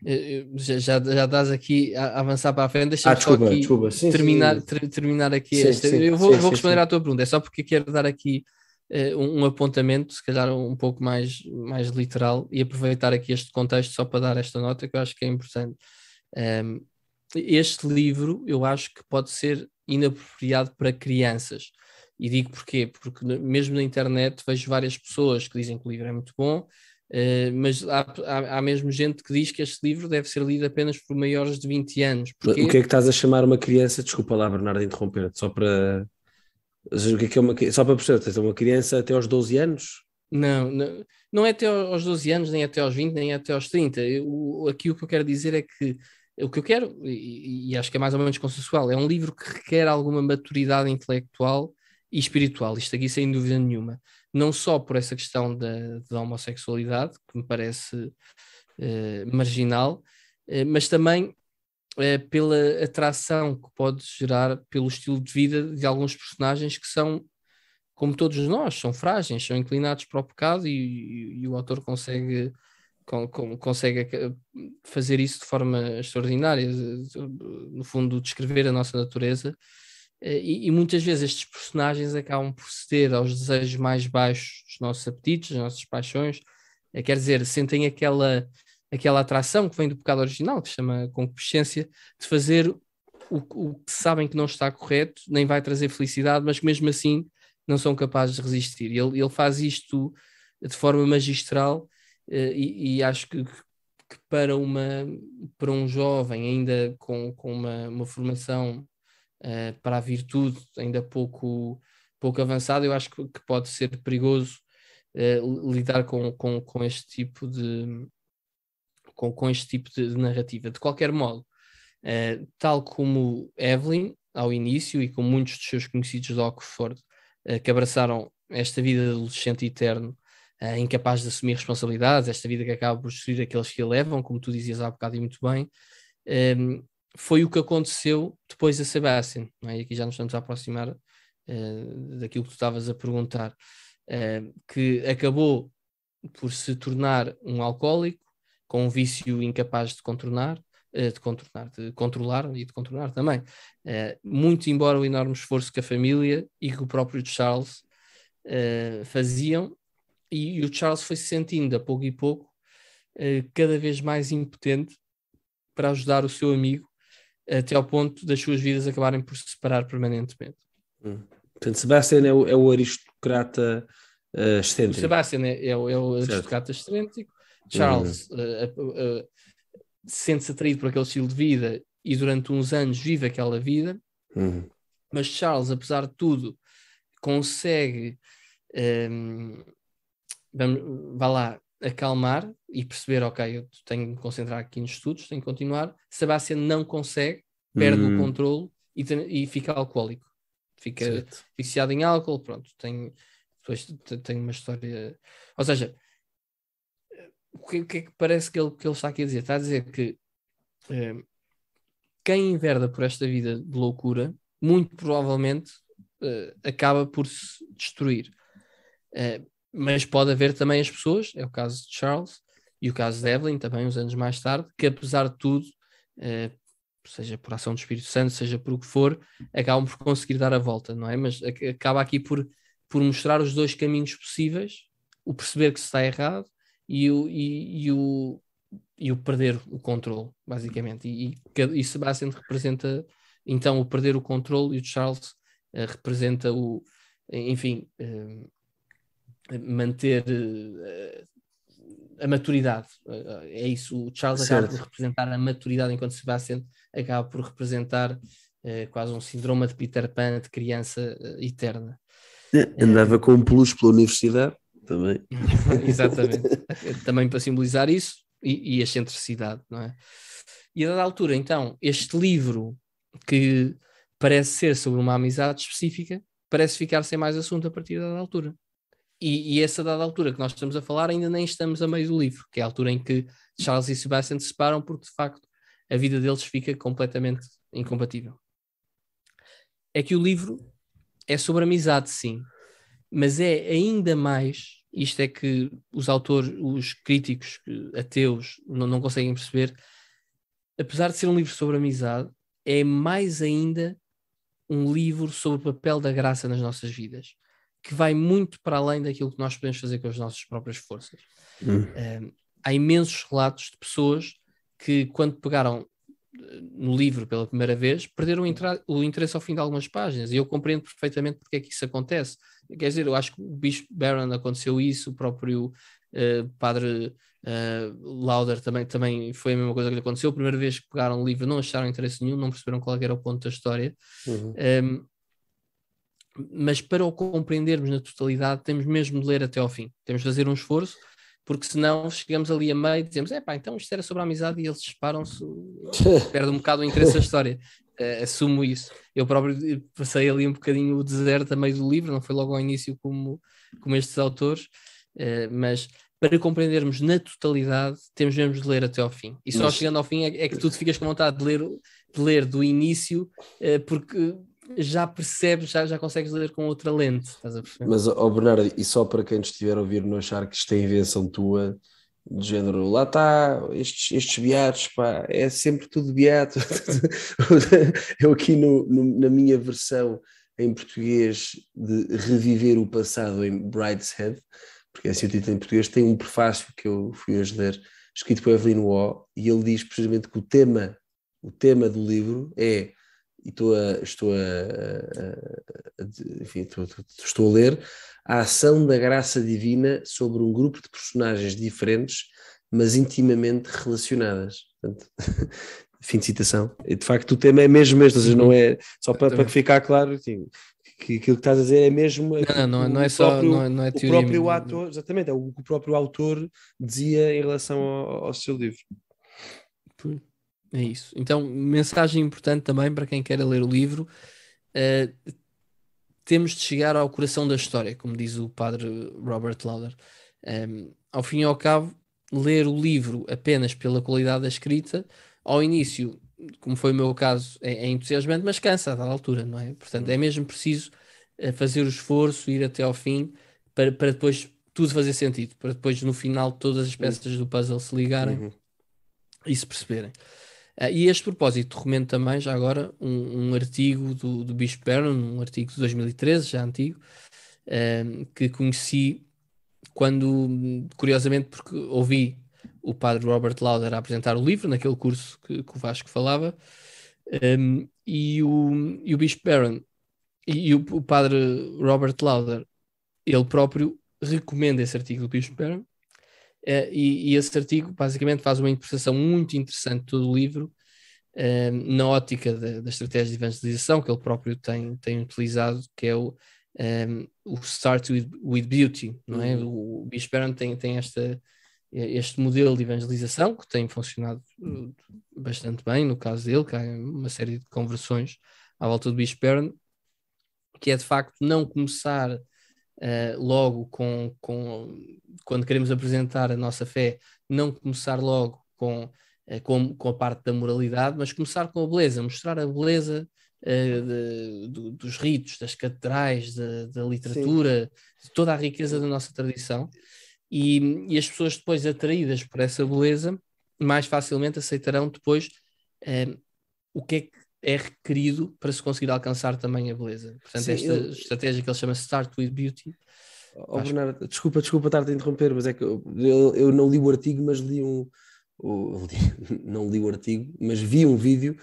Eh, eh, já, já, já estás aqui a avançar para a frente, deixa-me ah, só aqui desculpa. Sim, terminar, sim. Ter, terminar aqui sim, esta. eu vou, vou responder à tua pergunta, é só porque quero dar aqui uh, um, um apontamento, se calhar um pouco mais, mais literal, e aproveitar aqui este contexto só para dar esta nota que eu acho que é importante. Um, ehm, este livro eu acho que pode ser inapropriado para crianças. E digo porquê, porque mesmo na internet vejo várias pessoas que dizem que o livro é muito bom, Uh, mas há, há, há, mesmo gente que diz que este livro deve ser lido apenas por maiores de 20 anos. Porquê? O que é que estás a chamar uma criança? Desculpa lá, Bernardo, interromper-te, só para. O que é que é uma, só para perceber, uma criança até aos 12 anos? Não, não, não é até aos 12 anos, nem até aos 20, nem até aos 30. Eu, aqui o que eu quero dizer é que é o que eu quero, e, e, acho que é mais ou menos consensual, é um livro que requer alguma maturidade intelectual e espiritual, isto aqui sem dúvida nenhuma. Não só por essa questão da, da homossexualidade, que me parece eh, marginal, eh, mas também eh, pela atração que pode gerar pelo estilo de vida de alguns personagens que são, como todos nós, são frágeis, são inclinados para o pecado e, e, e o autor consegue consegue fazer isso de forma extraordinária, no fundo, descrever a nossa natureza. Eh, e, e, muitas vezes estes personagens acabam por ceder aos desejos mais baixos dos nossos apetites, das nossas paixões. Eh, quer dizer, sentem aquela, aquela atração que vem do pecado original, que se chama concupiscência, de fazer o, o que sabem que não está correto, nem vai trazer felicidade, mas mesmo assim não são capazes de resistir. Ele, ele faz isto de forma magistral eh, e, e, acho que, que, para, uma, para um jovem ainda com, com uma, uma formação uh, para a virtude ainda pouco, pouco avançada, eu acho que, que pode ser perigoso uh, lidar com, com, com este tipo de com, com este tipo de, narrativa. De qualquer modo, uh, tal como Evelyn ao início e com muitos dos seus conhecidos de Oxford que abraçaram esta vida de adolescente eterno uh, incapaz de assumir responsabilidades, esta vida que acaba por destruir aqueles que a levam, como tu dizias há bocado e muito bem, um, ehm, foi o que aconteceu depois a Sebastian. É? E aqui já nos estamos a aproximar uh, daquilo que tu estavas a perguntar, uh, que acabou por se tornar um alcoólico com um vício incapaz de contornar, de contornar, de controlar e de controlar também. Muito embora o enorme esforço que a família e que o próprio Charles faziam e, e, o Charles foi se sentindo a pouco e pouco eh, cada vez mais impotente para ajudar o seu amigo até ao ponto das suas vidas acabarem por se separar permanentemente. Hum. Portanto, Sebastian é o, é o aristocrata uh, excêntrico. Sebastian é, é, é o aristocrata certo. excêntrico. Charles uhum. uh, sente-se atraído por aquele estilo de vida e durante uns anos vive aquela vida. Uhum. Mas Charles, apesar de tudo, consegue um, ehm, vamos, vá lá acalmar e perceber, ok, eu tenho que me concentrar aqui nos estudos, tenho que continuar. Sebastião não consegue, perde hum. o controle e, e, fica alcoólico. Fica viciado em álcool, pronto, tem, depois tem uma história... Ou seja, o que, que é que parece que ele, que ele está aqui a dizer? Está a dizer que eh, quem enverda por esta vida de loucura, muito provavelmente eh, acaba por se destruir. Eh, mas pode haver também as pessoas, é o caso de Charles e o caso de Evelyn, também uns anos mais tarde, que apesar de tudo, eh, seja por ação do Espírito Santo, seja por o que for, acabam por conseguir dar a volta, não é? Mas acaba aqui por, por mostrar os dois caminhos possíveis, o perceber que se está errado e o, e, e o, e o perder o controle, basicamente. E, e, e Sebastian representa, então, o perder o controle e o Charles uh, representa o, enfim, uh, manter eh, a maturidade. Eh, é isso, o Charles certo. acaba por representar a maturidade enquanto Sebastian acaba por representar eh, quase um síndrome de Peter Pan de criança eterna. É, andava com um plus pela universidade também. Exatamente. também para simbolizar isso e, e a excentricidade, não é? E a dada altura, então, este livro que parece ser sobre uma amizade específica, parece ficar sem mais assunto a partir da altura. E, e, essa dada altura que nós estamos a falar, ainda nem estamos a meio do livro, que é a altura em que Charles e Sebastian se separam, porque de facto a vida deles fica completamente incompatível. É que o livro é sobre amizade, sim, mas é ainda mais, isto é que os autores, os críticos ateus não, não conseguem perceber, apesar de ser um livro sobre amizade, é mais ainda um livro sobre o papel da graça nas nossas vidas que vai muito para além daquilo que nós podemos fazer com as nossas próprias forças. Hum. Ehm, há imensos relatos de pessoas que, quando pegaram eh, no livro pela primeira vez, perderam o interesse ao fim de algumas páginas, e eu compreendo perfeitamente porque é que isso acontece. Quer dizer, eu acho que o Bispo Barron aconteceu isso, o próprio uh, Padre uh, Lauder também, também foi a mesma coisa que lhe aconteceu. A primeira vez que pegaram o livro não acharam interesse nenhum, não perceberam qual é era o ponto da história. Uhum. Um, ehm, mas para o compreendermos na totalidade, temos mesmo de ler até ao fim, temos de fazer um esforço, porque senão chegamos ali a meio e dizemos, é pá, então isto era sobre a amizade e eles disparam-se, perde um bocado o interesse da história. Uh, assumo isso. Eu próprio passei ali um bocadinho o deserto a meio do livro, não foi logo ao início como, como estes autores, uh, mas para compreendermos na totalidade, temos mesmo de ler até ao fim. E só mas... chegando ao fim é, é que tu ficas com vontade de ler, de ler do início, eh, porque já percebes, já, já consegues ler com outra lente. Mas, oh Bernardo, e só para quem estiver a ouvir não achar que isto é invenção tua, de género, lá está, estes, estes beatos, pá, é sempre tudo beato. Eu aqui no, no, na minha versão em português de reviver o passado em Head porque é assim o título em português, tem um prefácio que eu fui hoje ler, escrito por Evelyn Waugh, e ele diz precisamente que o tema, o tema do livro é e estou a, estou a, a, a enfim, estou, estou, a ler a ação da graça divina sobre um grupo de personagens diferentes, mas intimamente relacionadas. Portanto, fim de citação. E de facto, o tema é mesmo este, não uhum. é só para, para ficar claro. Assim, que aquilo que estás a dizer é mesmo não, não, não é, é só próprio, não é, não é o próprio ator, exatamente, é o que o próprio autor dizia em relação ao, ao seu livro. É isso. Então, mensagem importante também para quem quer ler o livro. Uh, temos de chegar ao coração da história, como diz o padre Robert Lauder. Um, ehm, ao fim e ao cabo, ler o livro apenas pela qualidade da escrita, ao início, como foi o meu caso, é, é entusiasmante, mas cansa a dada altura, não é? Portanto, é mesmo preciso eh, fazer o esforço, ir até ao fim, para, para depois tudo fazer sentido, para depois no final todas as uhum. peças do puzzle se ligarem uhum. e se perceberem. Ah, e e este propósito, recomendo também, já agora, um, um artigo do, do Bispo Perno, um artigo de 2013, já antigo, uh, que conheci quando, curiosamente, porque ouvi o padre Robert Lauder a apresentar o livro, naquele curso que, que o Vasco falava, um, ah, e, o, e o Bispo Barron e, o, o, padre Robert Lauder, ele próprio recomenda esse artigo do Bispo Perron, eh, e, e, esse artigo basicamente faz uma interpretação muito interessante de todo o livro, eh, na ótica da, da, estratégia de evangelização que ele próprio tem, tem utilizado, que é o, um, eh, o Start with, with Beauty, não é? Uhum. O Bispo tem, tem esta, este modelo de evangelização que tem funcionado bastante bem, no caso dele, que há uma série de conversões à volta do Bispo que é de facto não começar uh, logo com, com, quando queremos apresentar a nossa fé, não começar logo com, uh, com, com, a parte da moralidade, mas começar com a beleza, mostrar a beleza eh, de, do, dos ritos, das catedrais, da, da literatura, Sim. de toda a riqueza da nossa tradição. E, e, as pessoas depois atraídas por essa beleza mais facilmente aceitarão depois eh, o que é que é requerido para se conseguir alcançar também a beleza. Portanto, Sim, esta eu... estratégia que ele chama Start with Beauty. Oh, oh acho... Bernardo, desculpa, desculpa estar-te a interromper, mas é que eu, eu, não li o artigo, mas li um. O, não li o artigo, mas vi um vídeo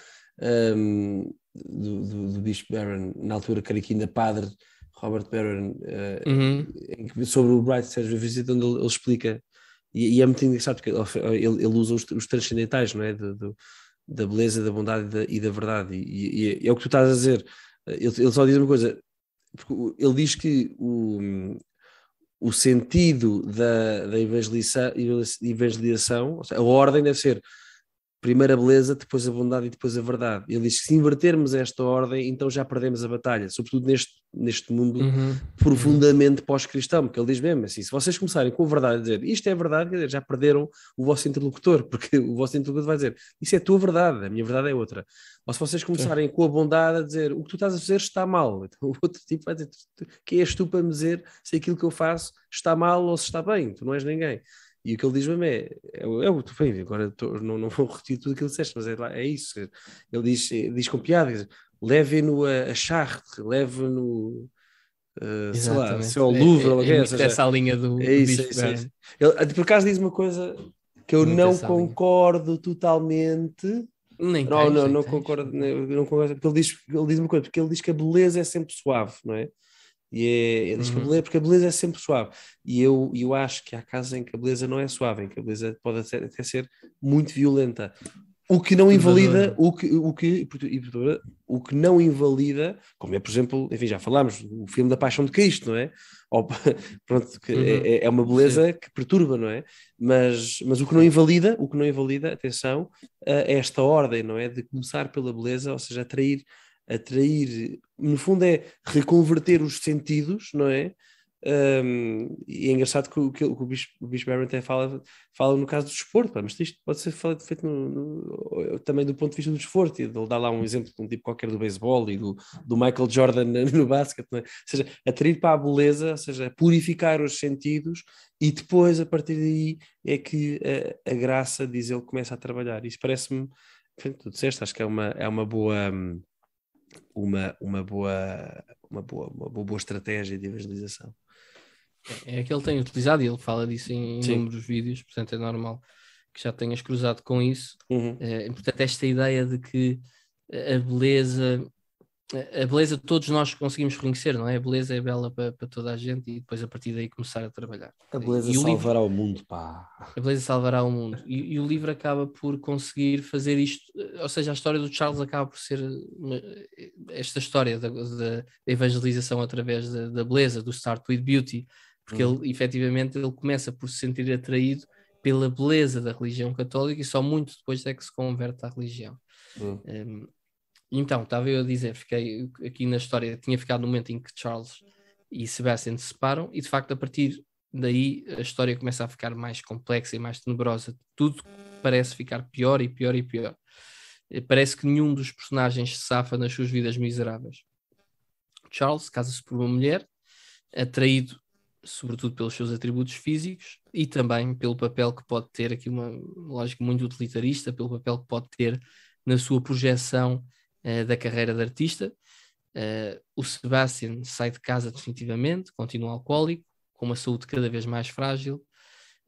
um, do, do, do Bispo Barron, na altura, creio padre Robert Barron, uh, uhum. sobre o Bright Sérgio Visita, onde ele, ele explica. E, e, é muito engraçado porque ele, ele usa os, os transcendentais, não é? Do, do, da beleza, da bondade da, e da, verdade. E, e, é o que tu estás a dizer. Ele, ele só diz uma coisa, ele diz que o, o sentido da, da evangelização, evangelização, a ordem deve ser Primeiro a beleza, depois a bondade e depois a verdade. Ele diz que se invertermos esta ordem, então já perdemos a batalha, sobretudo neste, neste mundo uhum. profundamente pós-cristão, porque ele diz mesmo assim: se vocês começarem com a verdade a dizer isto é verdade, dizer, já perderam o vosso interlocutor, porque o vosso interlocutor vai dizer isso é tua verdade, a minha verdade é outra. Ou se vocês começarem com a bondade a dizer o que tu estás a fazer está mal, então o outro tipo vai dizer: quem és tu para me dizer se aquilo que eu faço está mal ou se está bem? Tu não és ninguém. E o que ele diz mesmo é, é, o é tu bem, agora tô, não, não vou repetir tudo o que ele disseste, mas é, é isso. Ele diz, diz com piada, leve-no a, a leve-no Uh, eh, sei lá, se é o Louvre, é, é, é, seja, essa linha do. É isso, do é isso. É ele, eh, por acaso diz uma coisa que eu muito não concordo linha. totalmente. Nem não, tens, não, nem não concordo, não, não concordo. Porque ele diz, ele diz uma coisa, porque ele diz que a beleza é sempre suave, não é? E é, é uhum. beleza, porque a beleza é sempre suave. E eu, eu acho que há casos em que a beleza não é suave, em que a beleza pode até, até ser muito violenta. O que não invalida, o que, o, que, o que não invalida, como é, por exemplo, enfim, já falámos, o filme da Paixão de Cristo, não é? Ou, pronto, que é, uhum. é, é, uma beleza Sim. que perturba, não é? Mas, mas o que não invalida, o que não invalida, atenção, eh, é esta ordem, não é? De começar pela beleza, ou seja, atrair atrair, no fundo é reconverter os sentidos, não é? Um, e é engraçado que, que o Bispo, o Bispo até fala, fala no caso do desporto, mas isto pode ser feito no, no, também do ponto de vista do desporto, e ele dá lá um exemplo de um tipo qualquer do beisebol e do, do Michael Jordan no basquete, é? ou seja, atrair para a beleza, ou seja, purificar os sentidos e depois a partir daí é que a, a graça, diz ele, começa a trabalhar. Isso parece-me, tu disseste, acho que é uma, é uma boa. Hum, uma, uma, boa, uma, boa, uma boa estratégia de evangelização. É, é que ele tem utilizado e ele fala disso em, em inúmeros vídeos, portanto é normal que já tenhas cruzado com isso. Uhum. É, portanto, esta ideia de que a beleza a beleza todos nós conseguimos reconhecer, não é? A beleza é bela para, para toda a gente e depois a partir daí começar a trabalhar. A beleza e salvará o, livro... o, mundo, pá. A beleza salvará o mundo. E, e, o livro acaba por conseguir fazer isto, ou seja, a história do Charles acaba por ser uma, esta história da, da evangelização através da, da, beleza, do Start with Beauty, porque hum. ele efetivamente ele começa por se sentir atraído pela beleza da religião católica e só muito depois é que se converte à religião. Uhum. Hum. Um, então, estava eu a dizer, fiquei aqui na história, tinha ficado no momento em que Charles e Sebastian se separam, e de facto, a partir daí, a história começa a ficar mais complexa e mais tenebrosa. Tudo parece ficar pior e pior e pior. Eh, parece que nenhum dos personagens se safa nas suas vidas miseráveis. Charles casa-se por uma mulher, atraído sobretudo pelos seus atributos físicos e também pelo papel que pode ter aqui uma lógica muito utilitarista, pelo papel que pode ter na sua projeção eh, da carreira de artista. Uh, o Sebastian sai de casa definitivamente, continua alcoólico, com uma saúde cada vez mais frágil.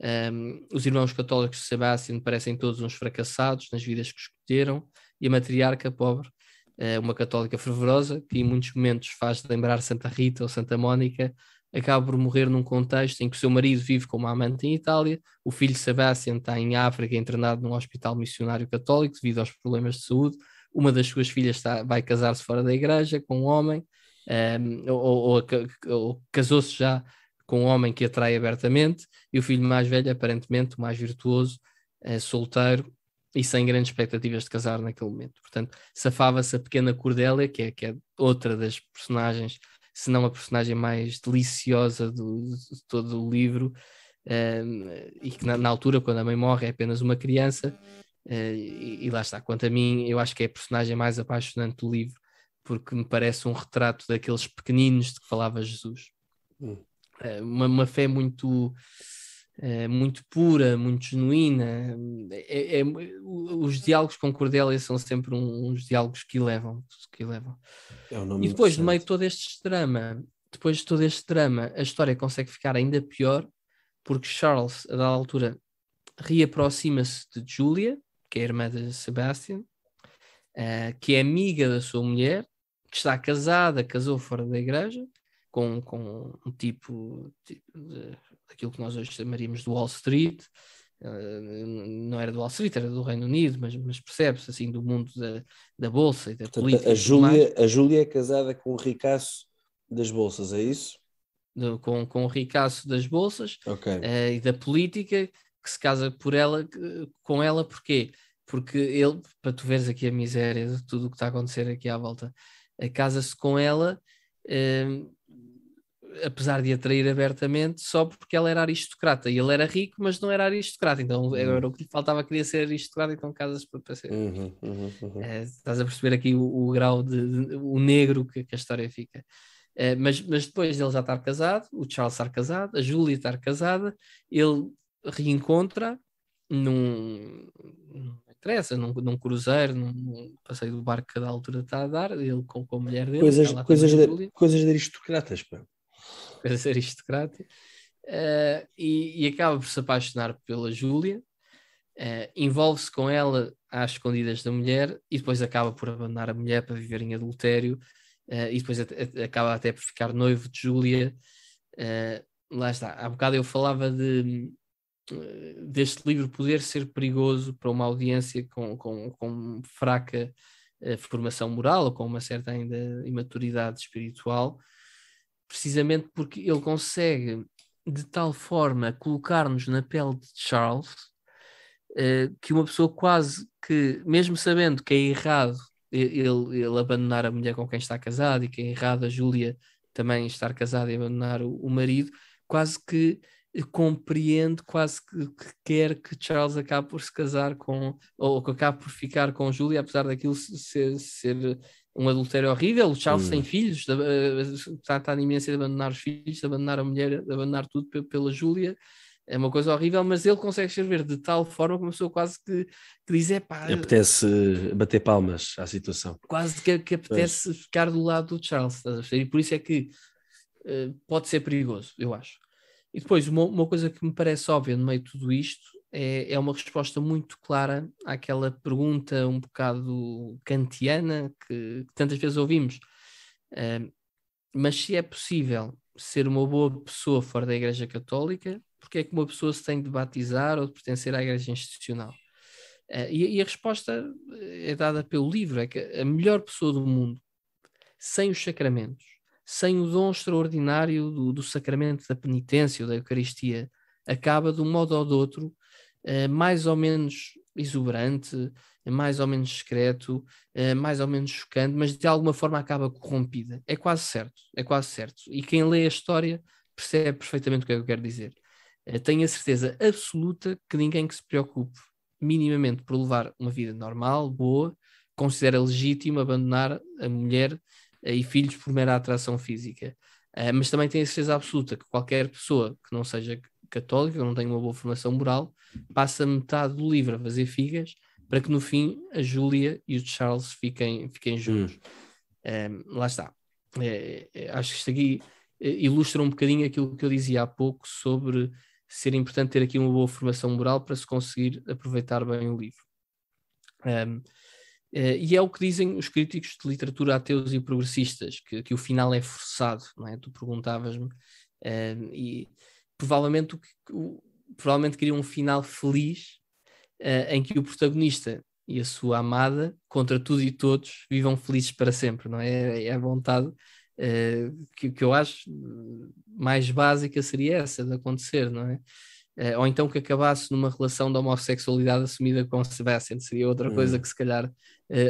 Um, ehm, os irmãos católicos de Sebastian parecem todos uns fracassados nas vidas que escolheram, e a matriarca, pobre, uh, uma católica fervorosa, que em muitos momentos faz lembrar Santa Rita ou Santa Mónica, acaba por morrer num contexto em que o seu marido vive com uma amante em Itália, o filho Sebastian está em África internado num hospital missionário católico devido aos problemas de saúde, uma das suas filhas está, vai casar-se fora da igreja com um homem, um, ehm, ou, ou, ou casou-se já com um homem que atrai abertamente, e o filho mais velho, aparentemente, o mais virtuoso, é solteiro e sem grandes expectativas de casar naquele momento. Portanto, safava-se a pequena Cordélia, que é, que é outra das personagens, se não a personagem mais deliciosa do, de todo o livro, um, ehm, e que na, na altura, quando a mãe morre, é apenas uma criança, eh, e, e lá está, quanto a mim, eu acho que é a personagem mais apaixonante do livro, porque me parece um retrato daqueles pequeninos de que falava Jesus. Hum. Eh, uma, uma, fé muito eh, muito pura, muito genuína. É, é, os diálogos com Cordelia são sempre um, uns diálogos que levam. Que levam. É um e depois, no meio de todo este drama, depois de todo este drama, a história consegue ficar ainda pior, porque Charles, a dada altura, reaproxima-se de Julia, que é irmã de Sebastian, uh, que é amiga da sua mulher, que está casada, casou fora da igreja, com, com um tipo, tipo de, daquilo que nós hoje chamaríamos de Wall Street, eh, não era do Wall Street, era do Reino Unido, mas, mas percebe-se assim do mundo da, da Bolsa e da Portanto, política. A Júlia, a Júlia é casada com o ricaço das Bolsas, é isso? Do, com, com o ricaço das Bolsas okay. uh, e da política, que se casa por ela, com ela porquê? porque ele, para tu veres aqui a miséria de tudo o que está a acontecer aqui à volta, eh, casa-se com ela, eh, apesar de atrair abertamente, só porque ela era aristocrata. E ele era rico, mas não era aristocrata. Então uhum. era o que lhe faltava, queria ser aristocrata, então casa para, para ser. Uhum, uhum, uhum, eh, estás a perceber aqui o, o grau de, de, o negro que, que a história fica. Eh, mas, mas depois dele já estar casado, o Charles estar casado, a Julia estar casada, ele reencontra num, interessa, num, num cruzeiro, num, num, passeio do barco que altura está a dar, ele com, com a mulher dele. Coisas, coisas, de, coisas de aristocratas, pá. Coisas de aristocrata. Uh, e, e, acaba por se apaixonar pela Júlia, uh, envolve-se com ela às escondidas da mulher e depois acaba por abandonar a mulher para viver em adultério uh, e depois acaba até por ficar noivo de Júlia. lá está, há bocado eu falava de deste livro poder ser perigoso para uma audiência com, com, com fraca uh, formação moral ou com uma certa ainda imaturidade espiritual, precisamente porque ele consegue de tal forma colocar-nos na pele de Charles uh, que uma pessoa quase que, mesmo sabendo que é errado ele, ele abandonar a mulher com quem está casado e que é errado a Júlia também estar casada e abandonar o, o marido, quase que compreende quase que, que, quer que Charles acabe por se casar com, ou que acabe por ficar com Julia, apesar daquilo ser, ser um adultério horrível. O Charles hum. filhos, eh, está, na imensa de abandonar os filhos, de abandonar a mulher, de abandonar tudo pela Júlia. É uma coisa horrível, mas ele consegue escrever de tal forma que uma pessoa quase que, que diz: é pá. Apetece eh, bater palmas à situação. Quase que, que apetece pois. ficar do lado do Charles, E por isso é que eh, pode ser perigoso, eu acho. E depois, uma, uma, coisa que me parece óbvia no meio de tudo isto é, é uma resposta muito clara àquela pergunta um bocado kantiana que, que tantas vezes ouvimos. Uh, mas se é possível ser uma boa pessoa fora da Igreja Católica, porque é que uma pessoa se tem de batizar ou de pertencer à Igreja Institucional? Uh, e, e, a resposta eh, é dada pelo livro: é que a melhor pessoa do mundo, sem os sacramentos, sem o dom extraordinário do, do sacramento da penitência ou da Eucaristia, acaba de um modo ou de outro eh, mais ou menos exuberante, mais ou menos discreto, eh, mais ou menos chocante, mas de alguma forma acaba corrompida. É quase certo, é quase certo. E quem lê a história percebe perfeitamente o que é que eu quero dizer. Eh, tenho a certeza absoluta que ninguém que se preocupe minimamente por levar uma vida normal, boa, considera legítimo abandonar a mulher eh, e filhos por mera atração física. Eh, mas também tenho a certeza absoluta que qualquer pessoa que não seja católica, que não tenha uma boa formação moral, passa metade do livro a fazer figas para que no fim a Júlia e o Charles fiquem, fiquem juntos. Hum. Ehm, lá está. Eh, acho que isto aqui ilustra um bocadinho aquilo que eu dizia há pouco sobre ser importante ter aqui uma boa formação moral para se conseguir aproveitar bem o livro. Um, ehm, Uh, e é o que dizem os críticos de literatura ateus e progressistas, que, que o final é forçado, não é? Tu perguntavas-me, uh, e provavelmente, o que, o, provavelmente queria um final feliz uh, em que o protagonista e a sua amada, contra tudo e todos, vivam felizes para sempre, não é? É a vontade que, que eu acho mais básica seria essa de acontecer, não é? Uh, ou então que acabasse numa relação de homossexualidade assumida com Sebastian, seria outra hum. coisa que se calhar uh,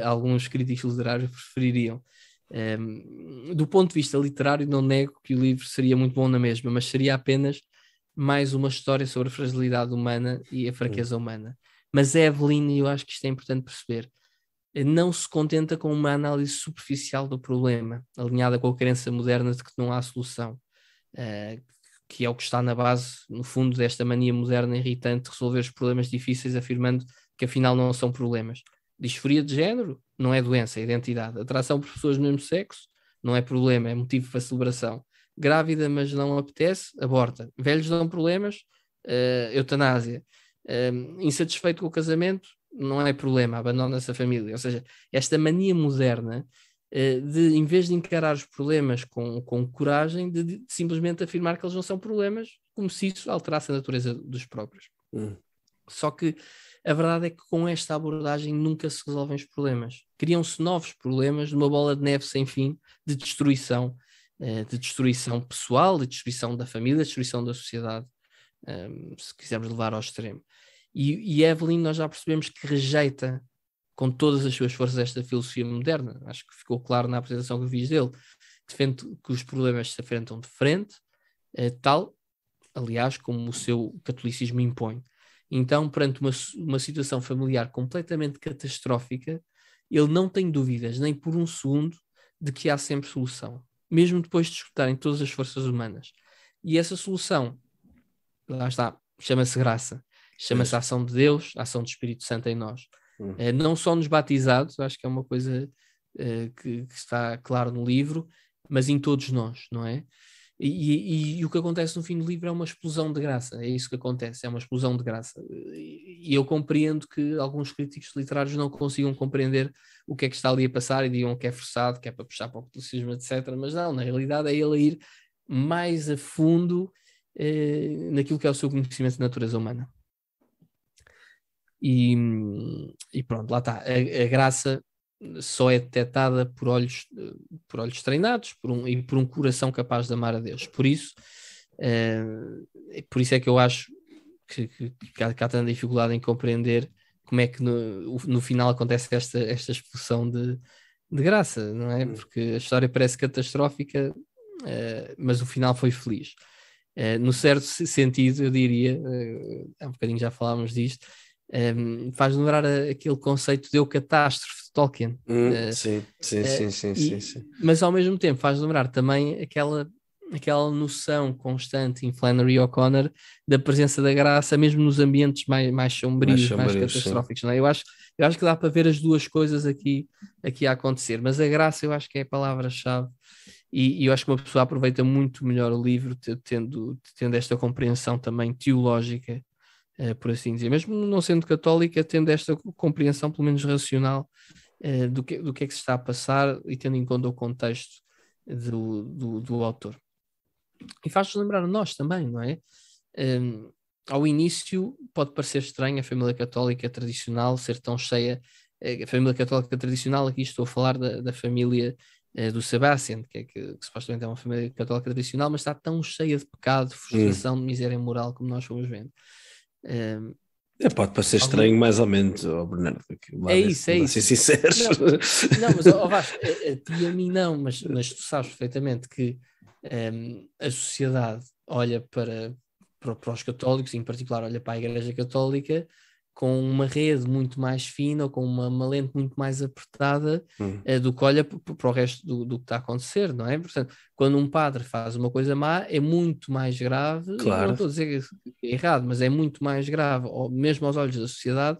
alguns críticos literários prefeririam. Um, ehm, do ponto de vista literário, não nego que o livro seria muito bom na mesma, mas seria apenas mais uma história sobre a fragilidade humana e a fraqueza hum. humana. Mas é, Evelyn, e eu acho que isto é importante perceber, eh, não se contenta com uma análise superficial do problema, alinhada com a crença moderna de que não há solução, uh, que é o que está na base, no fundo, desta mania moderna irritante de resolver os problemas difíceis, afirmando que afinal não são problemas. Disforia de género não é doença, é identidade. Atração por pessoas do mesmo sexo não é problema, é motivo para celebração. Grávida, mas não apetece, aborta. Velhos dão problemas, uh, eutanásia. Uh, insatisfeito com o casamento, não é problema, abandona-se a família. Ou seja, esta mania moderna eh, de, em vez de encarar os problemas com, com coragem, de, de, simplesmente afirmar que eles não são problemas, como se isso alterasse a natureza dos próprios. Hum. Só que a verdade é que com esta abordagem nunca se resolvem os problemas. Criam-se novos problemas numa bola de neve sem fim de destruição, eh, de destruição pessoal, de destruição da família, de destruição da sociedade, ehm, se quisermos levar ao extremo. E, e Evelyn, nós já percebemos que rejeita com todas as suas forças esta filosofia moderna. Acho que ficou claro na apresentação que fiz dele. Defende que os problemas se enfrentam de frente, eh, tal, aliás, como o seu catolicismo impõe. Então, perante uma, uma situação familiar completamente catastrófica, ele não tem dúvidas, nem por um segundo, de que há sempre solução, mesmo depois de escutarem todas as forças humanas. E essa solução, lá está, chama-se graça, chama-se ação de Deus, ação do Espírito Santo em nós. Uhum. Eh, não só nos batizados, acho que é uma coisa eh, que, que, está claro no livro, mas em todos nós, não é? E, e, e, o que acontece no fim do livro é uma explosão de graça, é isso que acontece, é uma explosão de graça. E eu compreendo que alguns críticos literários não consigam compreender o que é que está ali a passar e digam que é forçado, que é para puxar para o catolicismo, etc. Mas não, na realidade é ele ir mais a fundo eh, naquilo que é o seu conhecimento de natureza humana. E, e pronto, lá está. A, a, graça só é detectada por olhos, por olhos treinados por um, e por um coração capaz de amar a Deus. Por isso, uh, por isso é que eu acho que, que, que há, que há tanta dificuldade em compreender como é que no, no final acontece esta, esta expulsão de, de graça, não é? Hum. Porque a história parece catastrófica, uh, mas o final foi feliz. Uh, no certo sentido, eu diria, uh, há um bocadinho já falámos disto, um, faz lembrar aquele conceito de eu catástrofe de Tolkien. Hum, uh, sim, sim, uh, sim, sim, e, sim, sim, Mas ao mesmo tempo faz lembrar também aquela, aquela noção constante em Flannery O'Connor da presença da graça, mesmo nos ambientes mais, mais sombrios, mais, sombrios, mais catastróficos. Não é? eu, acho, eu acho que dá para ver as duas coisas aqui, aqui a acontecer, mas a graça eu acho que é a palavra-chave. E, e, eu acho que uma pessoa aproveita muito melhor o livro tendo, tendo esta compreensão também teológica eh, por assim dizer. Mesmo não sendo católica, tendo esta compreensão, pelo menos racional, eh, do que, do que é que se está a passar e tendo em conta o contexto do, do, do autor. E faz-nos lembrar a nós também, não é? Ehm, ao início pode parecer estranho a família católica tradicional ser tão cheia. Eh, a família católica tradicional, aqui estou a falar da, da família do Sebastian, que, é, que, que, supostamente é uma família católica tradicional, mas está tão cheia de pecado, frustração, hum. miséria moral, como nós fomos vendo. Um, é, pode parecer estranho, mais ou menos, oh, Bernardo. É isso, é isso. Ser sinceros. Não, não mas, oh, Vasco, a, a ti e a mim não, mas, mas tu sabes perfeitamente que um, ehm, a sociedade olha para, para, para os católicos, em particular olha para a Igreja Católica, com uma rede muito mais fina ou com uma, uma lente muito mais apertada uh, do que olha para o resto do, do, que está a acontecer, não é? Portanto, quando um padre faz uma coisa má, é muito mais grave, claro. não estou a dizer que é errado, mas é muito mais grave, ou, mesmo aos olhos da sociedade,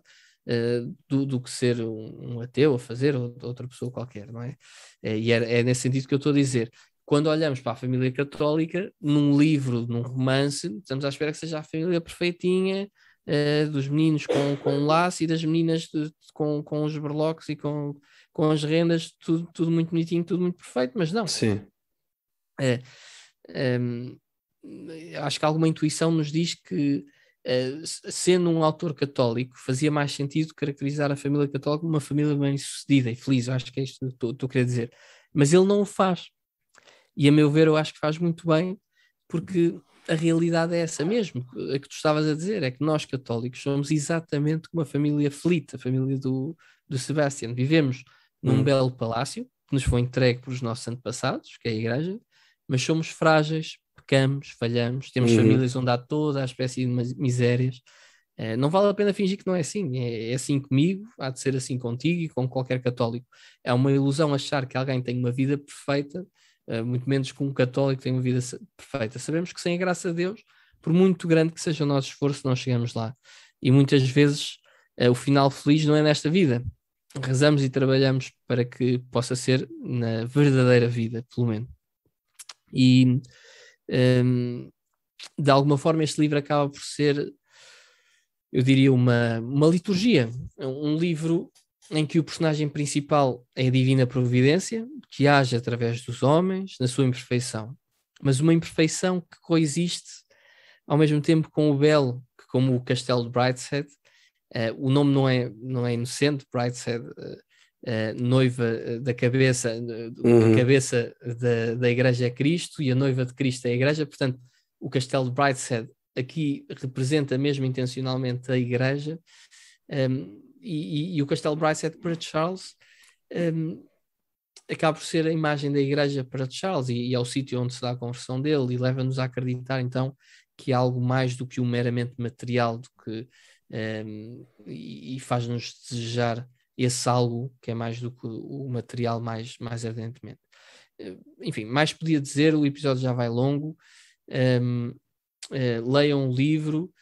uh, do, do, que ser um, um, ateu a fazer ou outra pessoa qualquer, não é? Eh, e é, é nesse sentido que eu estou a dizer quando olhamos para a família católica, num livro, num romance, estamos à espera que seja a família perfeitinha, uh, dos meninos com, com o laço e das meninas de, com, com os berloques e com, com as rendas, tudo, tudo muito bonitinho, tudo muito perfeito, mas não. Sim. Uh, é, um, acho que alguma intuição nos diz que, uh, sendo um autor católico, fazia mais sentido caracterizar a família católica como uma família bem-sucedida e feliz, eu acho que é isto que estou a querer dizer. Mas ele não o faz. E, a meu ver, eu acho que faz muito bem, porque a realidade é essa mesmo, a que tu estavas a dizer, é que nós católicos somos exatamente como a família Flit, a família do, do Sebastian. Vivemos num hum. belo palácio que nos foi entregue pelos nossos antepassados, que é a Igreja, mas somos frágeis, pecamos, falhamos, temos hum. famílias onde há toda a espécie de misérias. Eh, não vale a pena fingir que não é assim. É, é assim comigo, há de ser assim contigo e com qualquer católico. É uma ilusão achar que alguém tem uma vida perfeita eh, muito menos que um católico tem uma vida perfeita. Sabemos que sem a graça de Deus, por muito grande que seja o nosso esforço, não chegamos lá. E muitas vezes eh, o final feliz não é nesta vida. Rezamos e trabalhamos para que possa ser na verdadeira vida, pelo menos. E um, ehm, de alguma forma este livro acaba por ser, eu diria, uma, uma liturgia, um livro em que o personagem principal é a divina providência, que age através dos homens, na sua imperfeição. Mas uma imperfeição que coexiste ao mesmo tempo com o belo, que como o castelo de Brightshead, uh, eh, o nome não é, não é inocente, Brightshead, uh, eh, uh, eh, noiva da cabeça, uhum. da cabeça da, da Igreja é Cristo e a noiva de Cristo é a Igreja, portanto, o castelo de Brightshead aqui representa mesmo intencionalmente a Igreja, um, ehm, e, e, e o Castelo Bryce é para Charles um, acaba por ser a imagem da igreja para Charles e, e é o sítio onde se dá a conversão dele e leva-nos a acreditar então que é algo mais do que o um meramente material do que um, e, e faz-nos desejar esse algo que é mais do que o material mais, mais ardentemente. Eh, enfim, mais podia dizer, o episódio já vai longo. Um, uh, eh, leiam o livro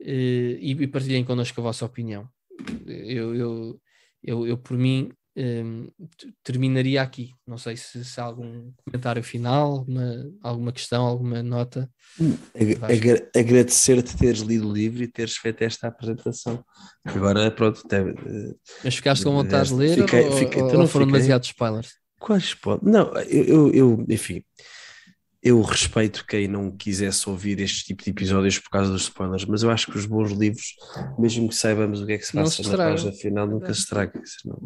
uh, e, e partilhem connosco a vossa opinião eu, eu, eu, eu por mim um, terminaria aqui. Não sei se, se há algum comentário final, alguma, alguma questão, alguma nota. Hum, agradecer-te teres lido o livro e teres feito esta apresentação. Agora, pronto. Te, eh, Mas ficaste com vontade de ler fiquei, ou, fiquei, ou, então não foram fiquei... demasiados spoilers? Quais spoilers? Não, eu, eu, eu enfim eu respeito quem não quisesse ouvir este tipo de episódios por causa dos spoilers, mas eu acho que os bons livros, mesmo que saibamos o que é que se passa se na página final, nunca se senão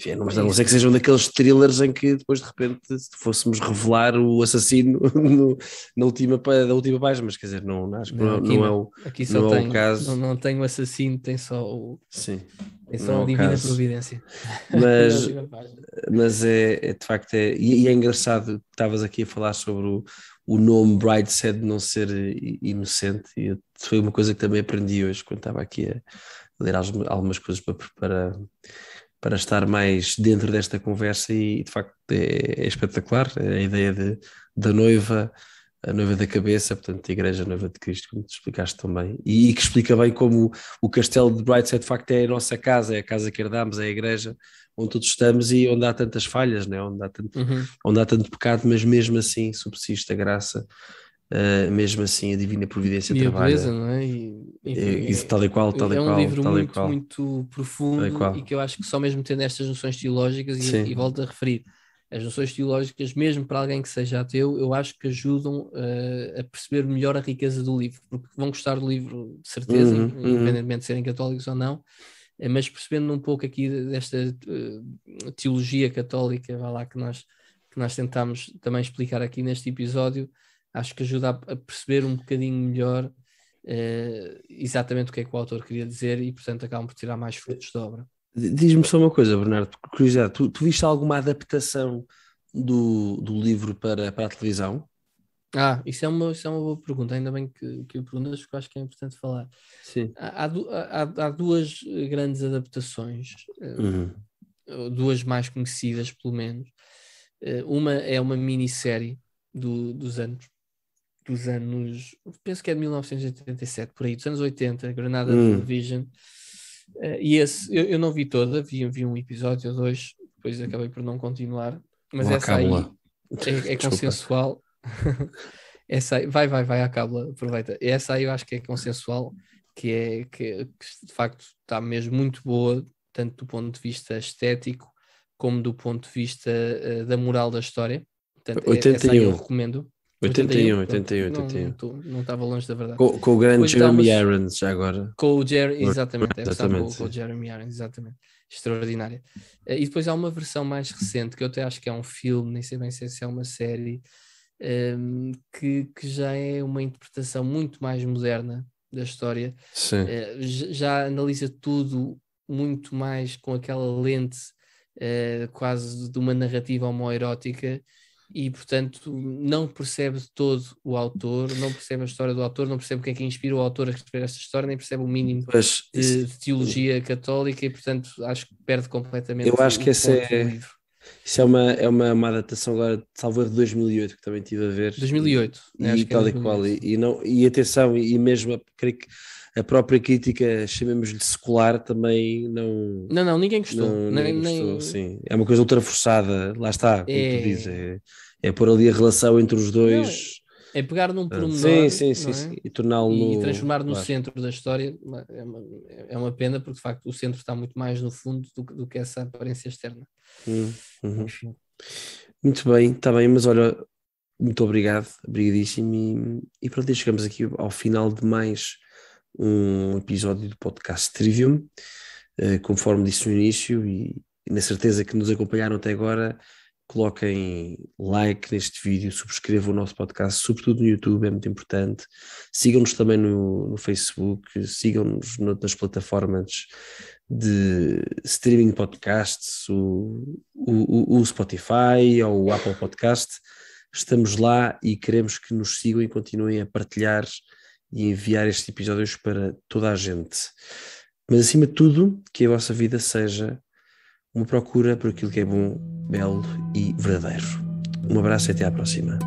enfim, não, é não sei que sejam daqueles thrillers em que depois de repente fôssemos revelar o assassino no, na última, da última página, mas quer dizer, não, acho que não, não é o, aqui só não tem, é o caso. Não, não tem o assassino, tem só o. Sim. Tem é só é a divina caso. providência. Mas, mas é, é, de facto, é, e, e é engraçado, estavas aqui a falar sobre o, o nome Said não ser inocente, e foi uma coisa que também aprendi hoje quando estava aqui a ler algumas coisas para, para para estar mais dentro desta conversa e, de facto é, é espetacular é a ideia de, da noiva a noiva da cabeça, portanto, a Igreja Noiva de Cristo, como te explicaste também, e, e, que explica bem como o castelo de Brightside, de facto, é a nossa casa, é a casa que herdamos, é a igreja onde todos estamos e onde há tantas falhas, né? onde, há tanto, uhum. onde há tanto pecado, mas mesmo assim subsiste a graça Uh, mesmo assim a divina providência e trabalha. Beleza, não é? E, enfim, tal e qual, tal e qual. É, é um qual, livro muito, qual, muito profundo e, e, que eu acho que só mesmo tendo estas noções teológicas, e, e, volto a referir, as noções teológicas, mesmo para alguém que seja ateu, eu acho que ajudam uh, a perceber melhor a riqueza do livro, porque vão gostar do livro, de certeza, uhum, uhum. independentemente uhum. de serem católicos ou não, eh, mas percebendo um pouco aqui desta uh, teologia católica, vai lá, que nós, que nós tentámos também explicar aqui neste episódio, acho que ajuda a perceber um bocadinho melhor uh, exatamente o que é que o autor queria dizer e, portanto, acabam por tirar mais frutos da obra. Diz-me só uma coisa, Bernardo, curiosidade, tu, tu, viste alguma adaptação do, do livro para, para a televisão? Ah, isso é, uma, isso é uma boa pergunta, ainda bem que, que perguntas, porque acho que é importante falar. Sim. Há, há, há duas grandes adaptações, eh, uhum. duas mais conhecidas, pelo menos. Eh, uma é uma minissérie do, dos anos dos anos, penso que é de 1987, por aí, dos anos 80, Granada hum. Television. Uh, eh, e esse, eu, eu, não vi toda, vi, vi um episódio ou dois, depois acabei por não continuar, mas é essa aí é, é consensual. essa aí, vai, vai, vai à cábula, aproveita. Essa aí eu acho que é consensual, que é que, que de facto está mesmo muito boa, tanto do ponto de vista estético como do ponto de vista uh, da moral da história. Portanto, 81. É, eu recomendo. 81, 81, 81. Pronto, não estava longe da verdade. Com, com o grande Jeremy estamos... Irons já agora. Com o Jeremy, exatamente, exatamente. com, com, o Jeremy Irons, exatamente. Extraordinária. Eh, e depois há uma versão mais recente, que eu até acho que é um filme, nem sei bem se é, é uma série, um, ehm, que, que já é uma interpretação muito mais moderna da história. Sim. Uh, já analisa tudo muito mais com aquela lente uh, quase de uma narrativa homoerótica e, portanto, não percebe todo o autor, não percebe a história do autor, não percebe quem é que inspira o autor a escrever esta história, nem percebe o mínimo de, isso... de, teologia católica e, portanto, acho que perde completamente. Eu acho que essa é. Isso é uma, é uma, uma adaptação agora, salvo de 2008, que também estive a ver. 2008, e, né? e é tal e qual. E, e, não, e atenção, e mesmo, creio que a própria crítica, chamemos-lhe secular, também não. Não, não, ninguém gostou. Não, nem, ninguém gostou nem... É uma coisa ultra forçada, lá está, como é... tu dizes. É, é pôr ali a relação entre os dois. Não, é pegar num ah, pormenor sim, sim, sim, é? e torná-lo. E transformar no claro. centro da história é uma, é uma pena, porque de facto o centro está muito mais no fundo do, do que essa aparência externa. Hum, uhum. Muito bem, está bem, mas olha, muito obrigado, obrigadíssimo. E, e pronto, e chegamos aqui ao final de mais um episódio do podcast Trivium, eh, conforme disse no início, e na certeza que nos acompanharam até agora, coloquem like neste vídeo, subscrevam o nosso podcast, sobretudo no YouTube, é muito importante. Sigam-nos também no, no Facebook, sigam-nos nas plataformas de streaming podcasts, o, o, o Spotify ou o Apple Podcast. Estamos lá e queremos que nos sigam e continuem a partilhar e enviar estes episódios para toda a gente. Mas acima de tudo, que a vossa vida seja uma procura por aquilo que é bom, belo e verdadeiro. Um abraço e até à próxima.